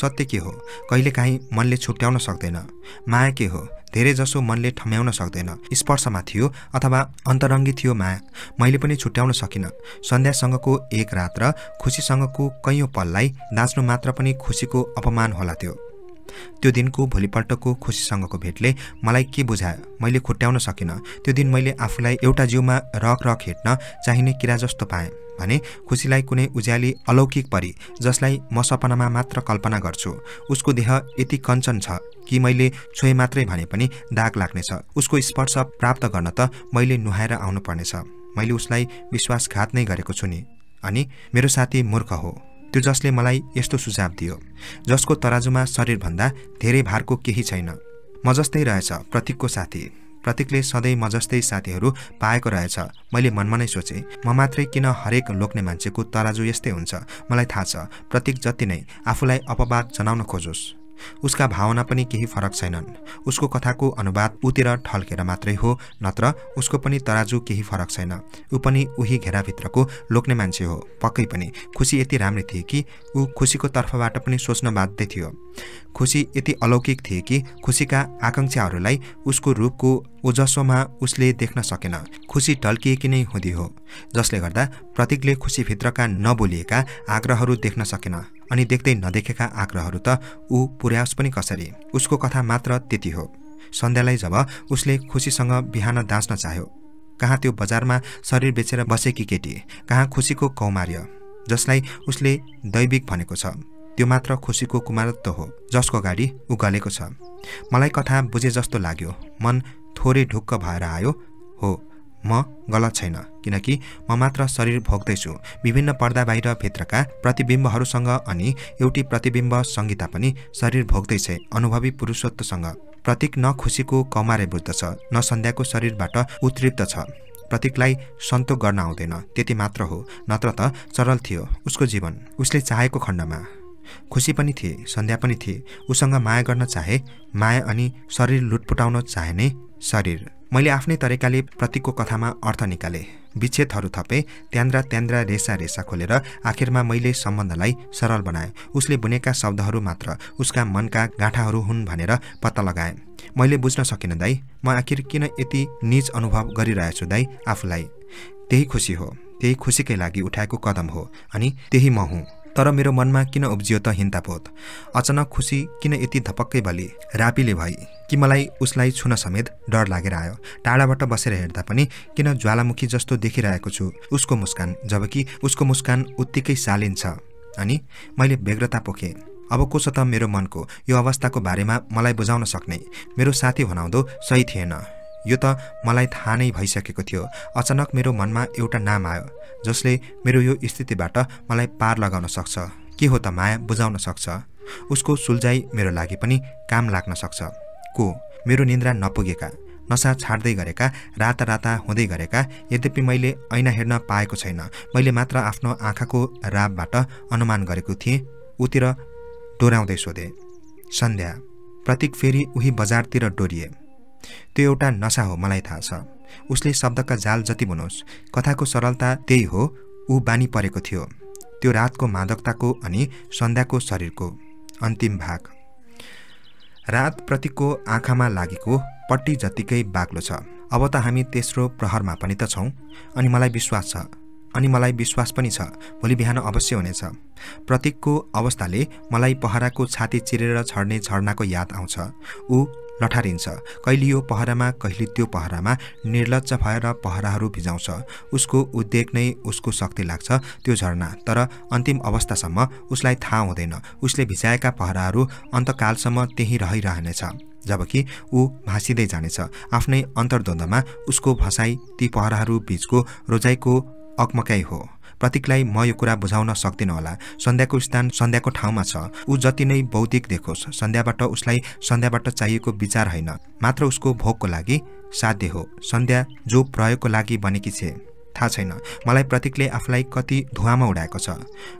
सत्य के हो कहिलेकाहीँ मनले छुट्याउन सक्दैन माया के हो धेरैजसो मनले ठम्याउन सक्दैन स्पर्शमा थियो अथवा अन्तरङ्गी थियो माया मैले पनि छुट्याउन सकिनँ सन्ध्यासँगको एक रात र खुसीसँगको कैयौँ पललाई नाच्नु मात्र पनि खुसीको अपमान होला थियो। त्यो दिनको भोलिपल्टको खुसीसँगको भेटले मलाई के बुझायो मैले खुट्याउन सकिनँ त्यो दिन मैले आफूलाई एउटा जिउमा रक रक हेट्न चाहिने किरा जस्तो पाएँ भने खुसीलाई कुनै उज्याली अलौकिक परी जसलाई म सपनामा मात्र कल्पना गर्छु उसको देह यति कञ्चन छ कि मैले छोए मात्रै भने पनि दाग लाग्नेछ उसको स्पर्श प्राप्त गर्न त मैले नुहाएर आउनुपर्नेछ मैले उसलाई विश्वासघात नै गरेको छु नि अनि मेरो साथी मूर्ख हो त्यो जसले मलाई यस्तो सुझाव दियो जसको तराजुमा शरीरभन्दा धेरै भारको केही छैन म जस्तै रहेछ प्रतीकको साथी प्रतीकले सधैँ म जस्तै साथीहरू पाएको रहेछ मैले मनमा नै सोचेँ म मात्रै किन हरेक लोक्ने मान्छेको तराजु यस्तै हुन्छ मलाई थाहा छ प्रतीक जति नै आफूलाई अपवाद जनाउन खोजोस् उसका भावना पनि केही फरक छैनन् उसको कथाको अनुवाद उतिर ठल्केर मात्रै हो नत्र उसको पनि तराजु केही फरक छैन ऊ पनि उही घेराभित्रको लोक्ने मान्छे हो पक्कै पनि खुसी यति राम्री थिए कि ऊ खुसीको तर्फबाट पनि सोच्न बाध्य थियो खुसी यति अलौकिक थिए कि खुसीका आकाङ्क्षाहरूलाई उसको रूपको ओजस्वमा उसले देख्न सकेन खुसी टल्किएकी नै हुँदी हो जसले गर्दा प्रतीकले खुसीभित्रका नबोलिएका आग्रहहरू देख्न सकेन अनि देख्दै नदेखेका आग्रहहरू त ऊ पुर्याओस् पनि कसरी उसको कथा मात्र त्यति हो सन्ध्यालाई जब उसले खुसीसँग बिहान दाँच्न चाह्यो कहाँ त्यो बजारमा शरीर बेचेर बसेकी केटी कहाँ खुसीको कौमार्य जसलाई उसले दैविक भनेको छ त्यो मात्र खुसीको कुमारत्व हो जसको गाडी उगलेको छ मलाई कथा बुझे जस्तो लाग्यो मन थोरै ढुक्क भएर आयो हो म गलत छैन किनकि म मात्र शरीर भोग्दैछु विभिन्न पर्दा बाहिर भित्रका प्रतिबिम्बहरूसँग अनि एउटी प्रतिबिम्ब संहिता पनि शरीर भोग्दैछ अनुभवी पुरुषत्वसँग प्रतीक न खुसीको कमारे बुझ्दछ न सन्ध्याको शरीरबाट उत्तृप्त छ प्रतीकलाई सन्तोक गर्न आउँदैन त्यति मात्र हो नत्र त सरल थियो उसको जीवन उसले चाहेको खण्डमा खुसी पनि थिए सन्ध्या पनि थिए उसँग माया गर्न चाहे माया अनि शरीर लुटपुटाउन चाहे नै शरीर मैले आफ्नै तरिकाले प्रतीकको कथामा अर्थ निकालेँ विच्छेदहरू थपेँ त्यान्द्रा त्यान्द्रा रेसा रेसा खोलेर आखिरमा मैले सम्बन्धलाई सरल बनाएँ उसले बुनेका शब्दहरू मात्र उसका मनका गाँठाहरू हुन् भनेर पत्ता लगाएँ मैले बुझ्न सकिनँ दाइ म आखिर किन यति निज अनुभव गरिरहेछु दाई आफूलाई त्यही खुसी हो त्यही खुसीकै लागि उठाएको कदम हो अनि त्यही म हुँ तर मेरो मनमा किन उब्जियो त हिन्तापोत अचानक खुसी किन यति धपक्कै बली रापीले भई कि मलाई उसलाई छुन समेत डर लागेर आयो टाढाबाट बसेर हेर्दा पनि किन ज्वालामुखी जस्तो देखिरहेको छु उसको मुस्कान जबकि उसको मुस्कान उत्तिकै शालिन छ अनि मैले व्यग्रता पोखेँ अब को त मेरो मनको यो अवस्थाको बारेमा मलाई बुझाउन सक्ने मेरो साथी भनाउँदो सही थिएन यो त मलाई थाहा नै भइसकेको थियो अचानक मेरो मनमा एउटा नाम आयो जसले मेरो यो स्थितिबाट मलाई पार लगाउन सक्छ के हो त माया बुझाउन सक्छ उसको सुल्झाइ मेरो लागि पनि काम लाग्न सक्छ को मेरो निन्द्रा नपुगेका नसा छाड्दै गरेका रात राता हुँदै गरेका यद्यपि मैले ऐना हेर्न पाएको छैन मैले मात्र आफ्नो आँखाको रापबाट अनुमान गरेको थिएँ उतिर डोराउँदै सोधेँ सन्ध्या प्रतीक फेरि उही बजारतिर डोरिए त्यो एउटा नसा हो मलाई थाहा छ उसले शब्दका जाल जति बनोस् कथाको सरलता त्यही हो ऊ बानी परेको थियो त्यो रातको मादकताको अनि सन्ध्याको शरीरको अन्तिम भाग प्रतिको आँखामा लागेको पट्टी जतिकै बाक्लो छ अब त हामी तेस्रो प्रहरमा पनि त छौँ अनि मलाई विश्वास छ अनि मलाई विश्वास पनि छ भोलि बिहान अवश्य हुनेछ प्रतीकको अवस्थाले मलाई पहराको छाती चिरेर छर्ने झर्नाको याद आउँछ ऊ लठारिन्छ कहिले यो पहरामा कहिले त्यो पहरामा निर्लज्ज भएर पहराहरू भिजाउँछ उसको उद्वेग नै उसको शक्ति लाग्छ त्यो झरना तर अन्तिम अवस्थासम्म उसलाई थाहा हुँदैन उसले भिजाएका पहराहरू अन्तकालसम्म त्यही रहिरहनेछ जबकि ऊ भाँसिँदै जानेछ आफ्नै अन्तर्द्वन्द्वमा उसको भसाई ती पहराहरू बिचको रोजाइको अक्मकाइ हो प्रतीकलाई म यो कुरा बुझाउन सक्दिनँ होला सन्ध्याको स्थान सन्ध्याको ठाउँमा छ ऊ जति नै बौद्धिक देखोस् सन्ध्याबाट उसलाई सन्ध्याबाट चाहिएको विचार होइन मात्र उसको भोगको लागि साध्य हो सन्ध्या जो प्रयोगको लागि बनेकी छे थाहा छैन मलाई प्रतीकले आफूलाई कति धुवामा उडाएको छ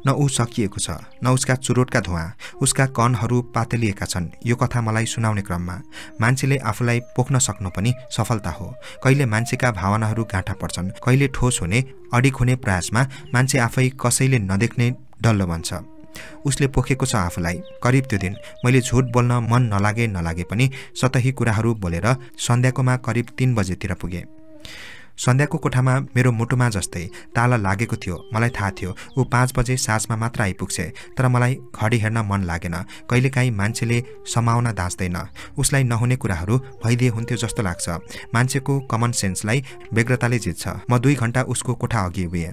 न ऊ सकिएको छ न उसका चुरोटका धुवा उसका कणहरू पातलिएका छन् यो कथा मलाई सुनाउने क्रममा मान्छेले आफूलाई पोख्न सक्नु पनि सफलता हो कहिले मान्छेका भावनाहरू गाँठा पर्छन् कहिले ठोस हुने अडिक हुने प्रयासमा मान्छे आफै कसैले नदेख्ने डल्लो भन्छ उसले पोखेको छ आफूलाई करिब त्यो दिन मैले झुट बोल्न मन नलागे नलागे पनि सतही कुराहरू बोलेर सन्ध्याकोमा करिब तिन बजेतिर पुगेँ सन्ध्याको कोठामा मेरो मुटुमा जस्तै ताला लागेको थियो मलाई थाहा थियो ऊ पाँच बजे साँझमा मात्र आइपुग्छ तर मलाई घडी हेर्न मन लागेन कहिलेकाहीँ मान्छेले समाउन धाँच्दैन उसलाई नहुने कुराहरू भइदिए हुन्थ्यो जस्तो लाग्छ मान्छेको कमन सेन्सलाई व्यग्रताले जित्छ म दुई घन्टा उसको कोठा अघि उभिएँ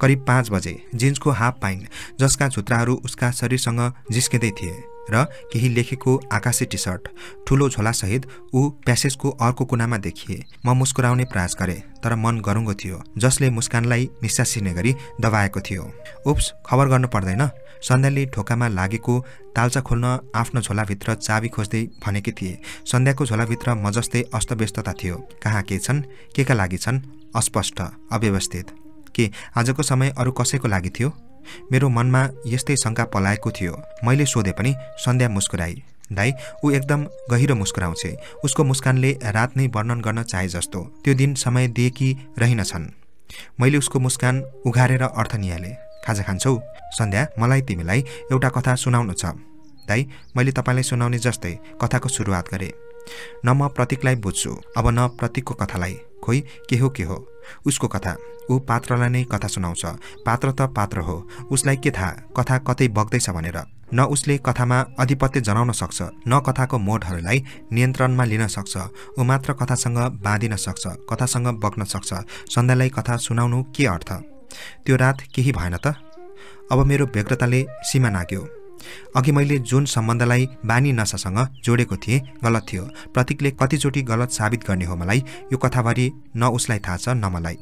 करिब पाँच बजे जिन्सको हाफ पाइन जसका झुत्राहरू उसका शरीरसँग जिस्किँदै थिएँ र केही लेखेको आकाशे टी सर्ट ठुलो झोलासहित ऊ प्यासेजको अर्को कुनामा देखिए म मुस्कुराउने प्रयास गरेँ तर मन गरुङ्गो थियो जसले मुस्कानलाई निस्सासिने गरी दबाएको थियो उप्स खबर गर्नु पर्दैन सन्ध्याले ढोकामा लागेको तालचा खोल्न आफ्नो झोलाभित्र चाबी खोज्दै भनेकी थिए सन्ध्याको झोलाभित्र म जस्तै अस्तव्यस्तता थियो कहाँ के छन् केका लागि छन् अस्पष्ट अव्यवस्थित के आजको समय अरू कसैको लागि थियो मेरो मनमा यस्तै शङ्का पलाएको थियो मैले सोधे पनि सन्ध्या मुस्कुराई दाई ऊ एकदम गहिरो मुस्कुराउँछे उसको मुस्कानले रात नै वर्णन गर्न चाहे जस्तो त्यो दिन समय दिएकी छन् मैले उसको मुस्कान उघारेर अर्थ निहालेँ खाजा खान्छौ सन्ध्या मलाई तिमीलाई एउटा कथा सुनाउनु छ दाई मैले तपाईँलाई सुनाउने जस्तै कथाको सुरुवात गरेँ न म प्रतीकलाई बुझ्छु अब न प्रतीकको कथालाई खोइ के हो के हो उसको कथा ऊ पात्रलाई नै कथा सुनाउँछ पात्र त पात्र हो उसलाई के थाहा कथा कतै बग्दैछ भनेर न उसले कथामा आधिपत्य जनाउन सक्छ न कथाको मोडहरूलाई नियन्त्रणमा लिन सक्छ ऊ मात्र कथासँग बाँधिन सक्छ कथासँग बग्न सक्छ सन्ध्यालाई कथा सुनाउनु के अर्थ त्यो रात केही भएन त अब मेरो व्यग्रताले सीमा नाग्यो अघि मैले जुन सम्बन्धलाई बानी नसासँग जोडेको थिएँ गलत थियो प्रतीकले कतिचोटि गलत साबित गर्ने हो मलाई यो कथाभरि न उसलाई थाहा छ न मलाई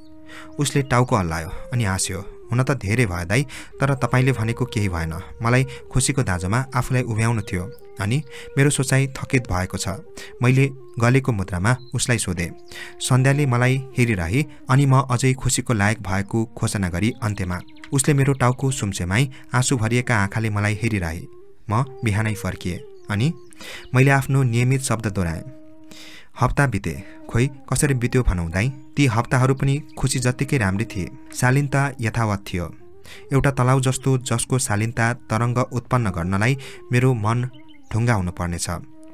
उसले टाउको हल्लायो अनि हाँस्यो हुन त धेरै भयो दाई तर तपाईँले भनेको केही भएन मलाई खुसीको दाँजोमा आफूलाई उभ्याउनु थियो अनि मेरो सोचाइ थकित भएको छ मैले गलेको मुद्रामा उसलाई सोधेँ सन्ध्याले मलाई हेरिरहे अनि म अझै खुसीको लायक भएको घोषणा गरी अन्त्यमा उसले मेरो टाउको सुम्सेमाई आँसु भरिएका आँखाले मलाई हेरिरहे म बिहानै फर्किएँ अनि मैले आफ्नो नियमित शब्द दोहोऱ्याएँ हप्ता बिते खोइ कसरी बित्यो भनौँदै ती हप्ताहरू पनि खुसी जत्तिकै राम्रै थिए शालीनता यथावत थियो एउटा तलाउ जस्तो जसको शालीनता तरङ्ग उत्पन्न गर्नलाई मेरो मन ढुङ्गा हुनुपर्नेछ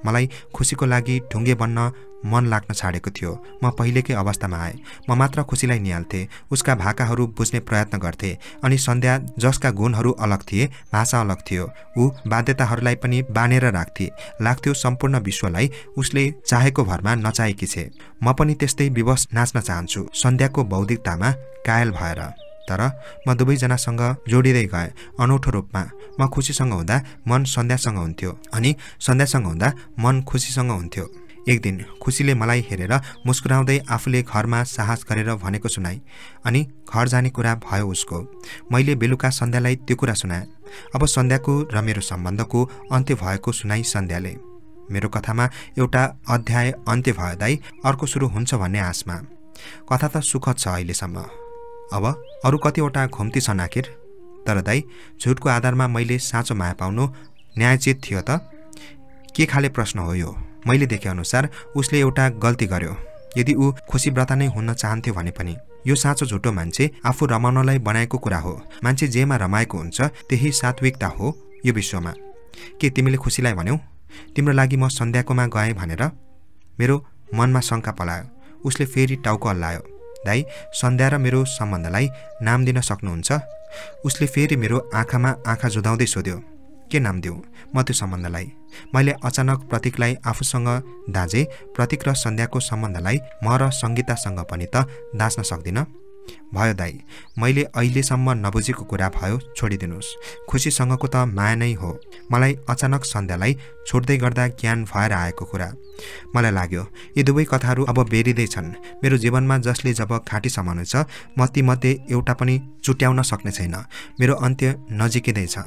मलाई खुसीको लागि ढुङ्गे बन्न मन लाग्न छाडेको थियो म पहिलेकै अवस्थामा आएँ म मात्र खुसीलाई निहाल्थेँ उसका भाकाहरू बुझ्ने प्रयत्न गर्थेँ अनि सन्ध्या जसका गुणहरू अलग थिए भाषा अलग थियो ऊ बाध्यताहरूलाई पनि बाँधेर राख्थे लाग्थ्यो सम्पूर्ण विश्वलाई उसले चाहेको भरमा नचाहेकी छे म पनि त्यस्तै विवश नाच्न चाहन्छु सन्ध्याको बौद्धिकतामा कायल भएर तर म दुवैजनासँग जोडिँदै गएँ अनौठो रूपमा म खुसीसँग हुँदा मन सन्ध्यासँग हुन्थ्यो अनि सन्ध्यासँग हुँदा मन खुसीसँग हुन्थ्यो एक दिन खुसीले मलाई हेरेर मुस्कुराउँदै आफूले घरमा साहस गरेर भनेको सुनाए अनि घर जाने कुरा भयो उसको मैले बेलुका सन्ध्यालाई त्यो कुरा सुनाएँ अब सन्ध्याको र मेरो सम्बन्धको अन्त्य भएको सुनाई सन्ध्याले मेरो कथामा एउटा अध्याय अन्त्य भयो दाई अर्को सुरु हुन्छ भन्ने आशमा कथा त सुखद छ अहिलेसम्म अब अरू कतिवटा घुम्ती छन् आखिर तर दाई झुटको आधारमा मैले साँचो माया पाउनु न्यायचित थियो त के खाले प्रश्न हो यो मैले देखेअनुसार उसले एउटा गल्ती गर्यो यदि ऊ खुसीव्रता नै हुन चाहन्थ्यो भने पनि यो साँचो झुटो मान्छे आफू रमाउनलाई बनाएको कुरा हो मान्छे जेमा रमाएको हुन्छ त्यही सात्विकता हो यो विश्वमा के तिमीले खुसीलाई भन्यौ तिम्रो लागि म सन्ध्याकोमा गएँ भनेर मेरो मनमा शङ्का पलायो उसले फेरि टाउको हल्लायो दाई सन्ध्या र मेरो सम्बन्धलाई नाम दिन सक्नुहुन्छ उसले फेरि मेरो आँखामा आँखा जुदाउँदै सोध्यो के नाम दिउँ म त्यो सम्बन्धलाई मैले अचानक प्रतीकलाई आफूसँग दाजे प्रतीक र सन्ध्याको सम्बन्धलाई म र सङ्गीतासँग पनि त दाँच्न सक्दिनँ भयो दाई मैले अहिलेसम्म नबुझेको कुरा भयो छोडिदिनुहोस् खुसीसँगको त माया नै हो मलाई अचानक सन्ध्यालाई छोड्दै गर्दा ज्ञान भएर आएको कुरा मलाई लाग्यो यी दुवै कथाहरू अब बेरिँदैछन् मेरो जीवनमा जसले जब खाँटी समानु छ म तीमध्ये एउटा पनि चुट्याउन सक्ने छैन मेरो अन्त्य नजिकिँदैछ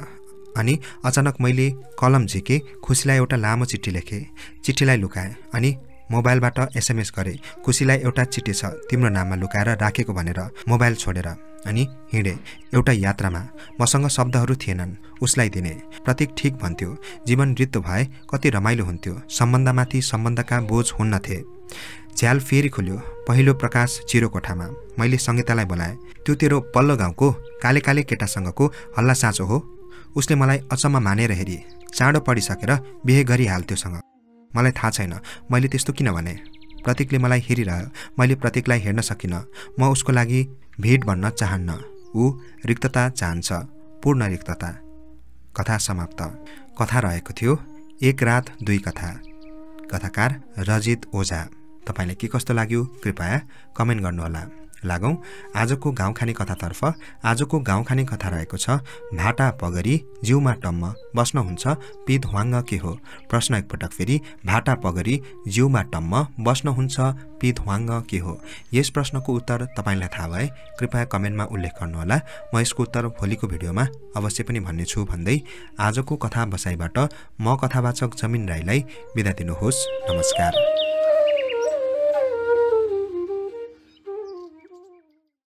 अनि अचानक मैले कलम झिकेँ खुसीलाई एउटा लामो चिठी लेखेँ चिठीलाई लुकाएँ अनि मोबाइलबाट एसएमएस गरेँ खुसीलाई एउटा चिठी छ तिम्रो नाममा लुकाएर राखेको भनेर मोबाइल छोडेर अनि हिँडेँ एउटा यात्रामा मसँग शब्दहरू थिएनन् उसलाई दिने प्रतीक ठिक भन्थ्यो जीवन ऋतु भए कति रमाइलो हुन्थ्यो सम्बन्धमाथि सम्बन्धका बोझ हुन्नथे झ्याल फेरि खुल्यो पहिलो प्रकाश चिरो कोठामा मैले सङ्गीतालाई बोलाएँ त्यो तेरो पल्लो गाउँको काले काले केटासँगको हल्ला साँचो हो उसले मलाई अचम्म मानेर हेरी चाँडो पढिसकेर बिहे गरिहाल्थ्योसँग मलाई थाहा छैन मैले त्यस्तो किन भने प्रतीकले मलाई हेरिरह्यो मैले प्रतीकलाई हेर्न सकिनँ म उसको लागि भेट भन्न चाहन्न ऊ रिक्तता चाहन्छ पूर्ण रिक्तता कथा समाप्त कथा रहेको थियो एक रात दुई कथा कथाकार रजित ओझा तपाईँलाई के कस्तो लाग्यो कृपया कमेन्ट गर्नुहोला लागौँ आजको गाउँखाने कथातर्फ आजको गाउँखाने कथा रहेको छ भाटा पगरी जिउमा टम्म बस्न हुन्छ पिद ह्वाङ्ग के हो प्रश्न एकपटक फेरि भाटा पगरी जिउमा टम्म बस्न हुन्छ पिद के हो यस प्रश्नको उत्तर तपाईँलाई थाहा भए कृपया कमेन्टमा उल्लेख गर्नुहोला म यसको उत्तर भोलिको भिडियोमा अवश्य पनि भन्नेछु भन्दै आजको कथा बसाइबाट म कथावाचक जमिन राईलाई बिदा दिनुहोस् नमस्कार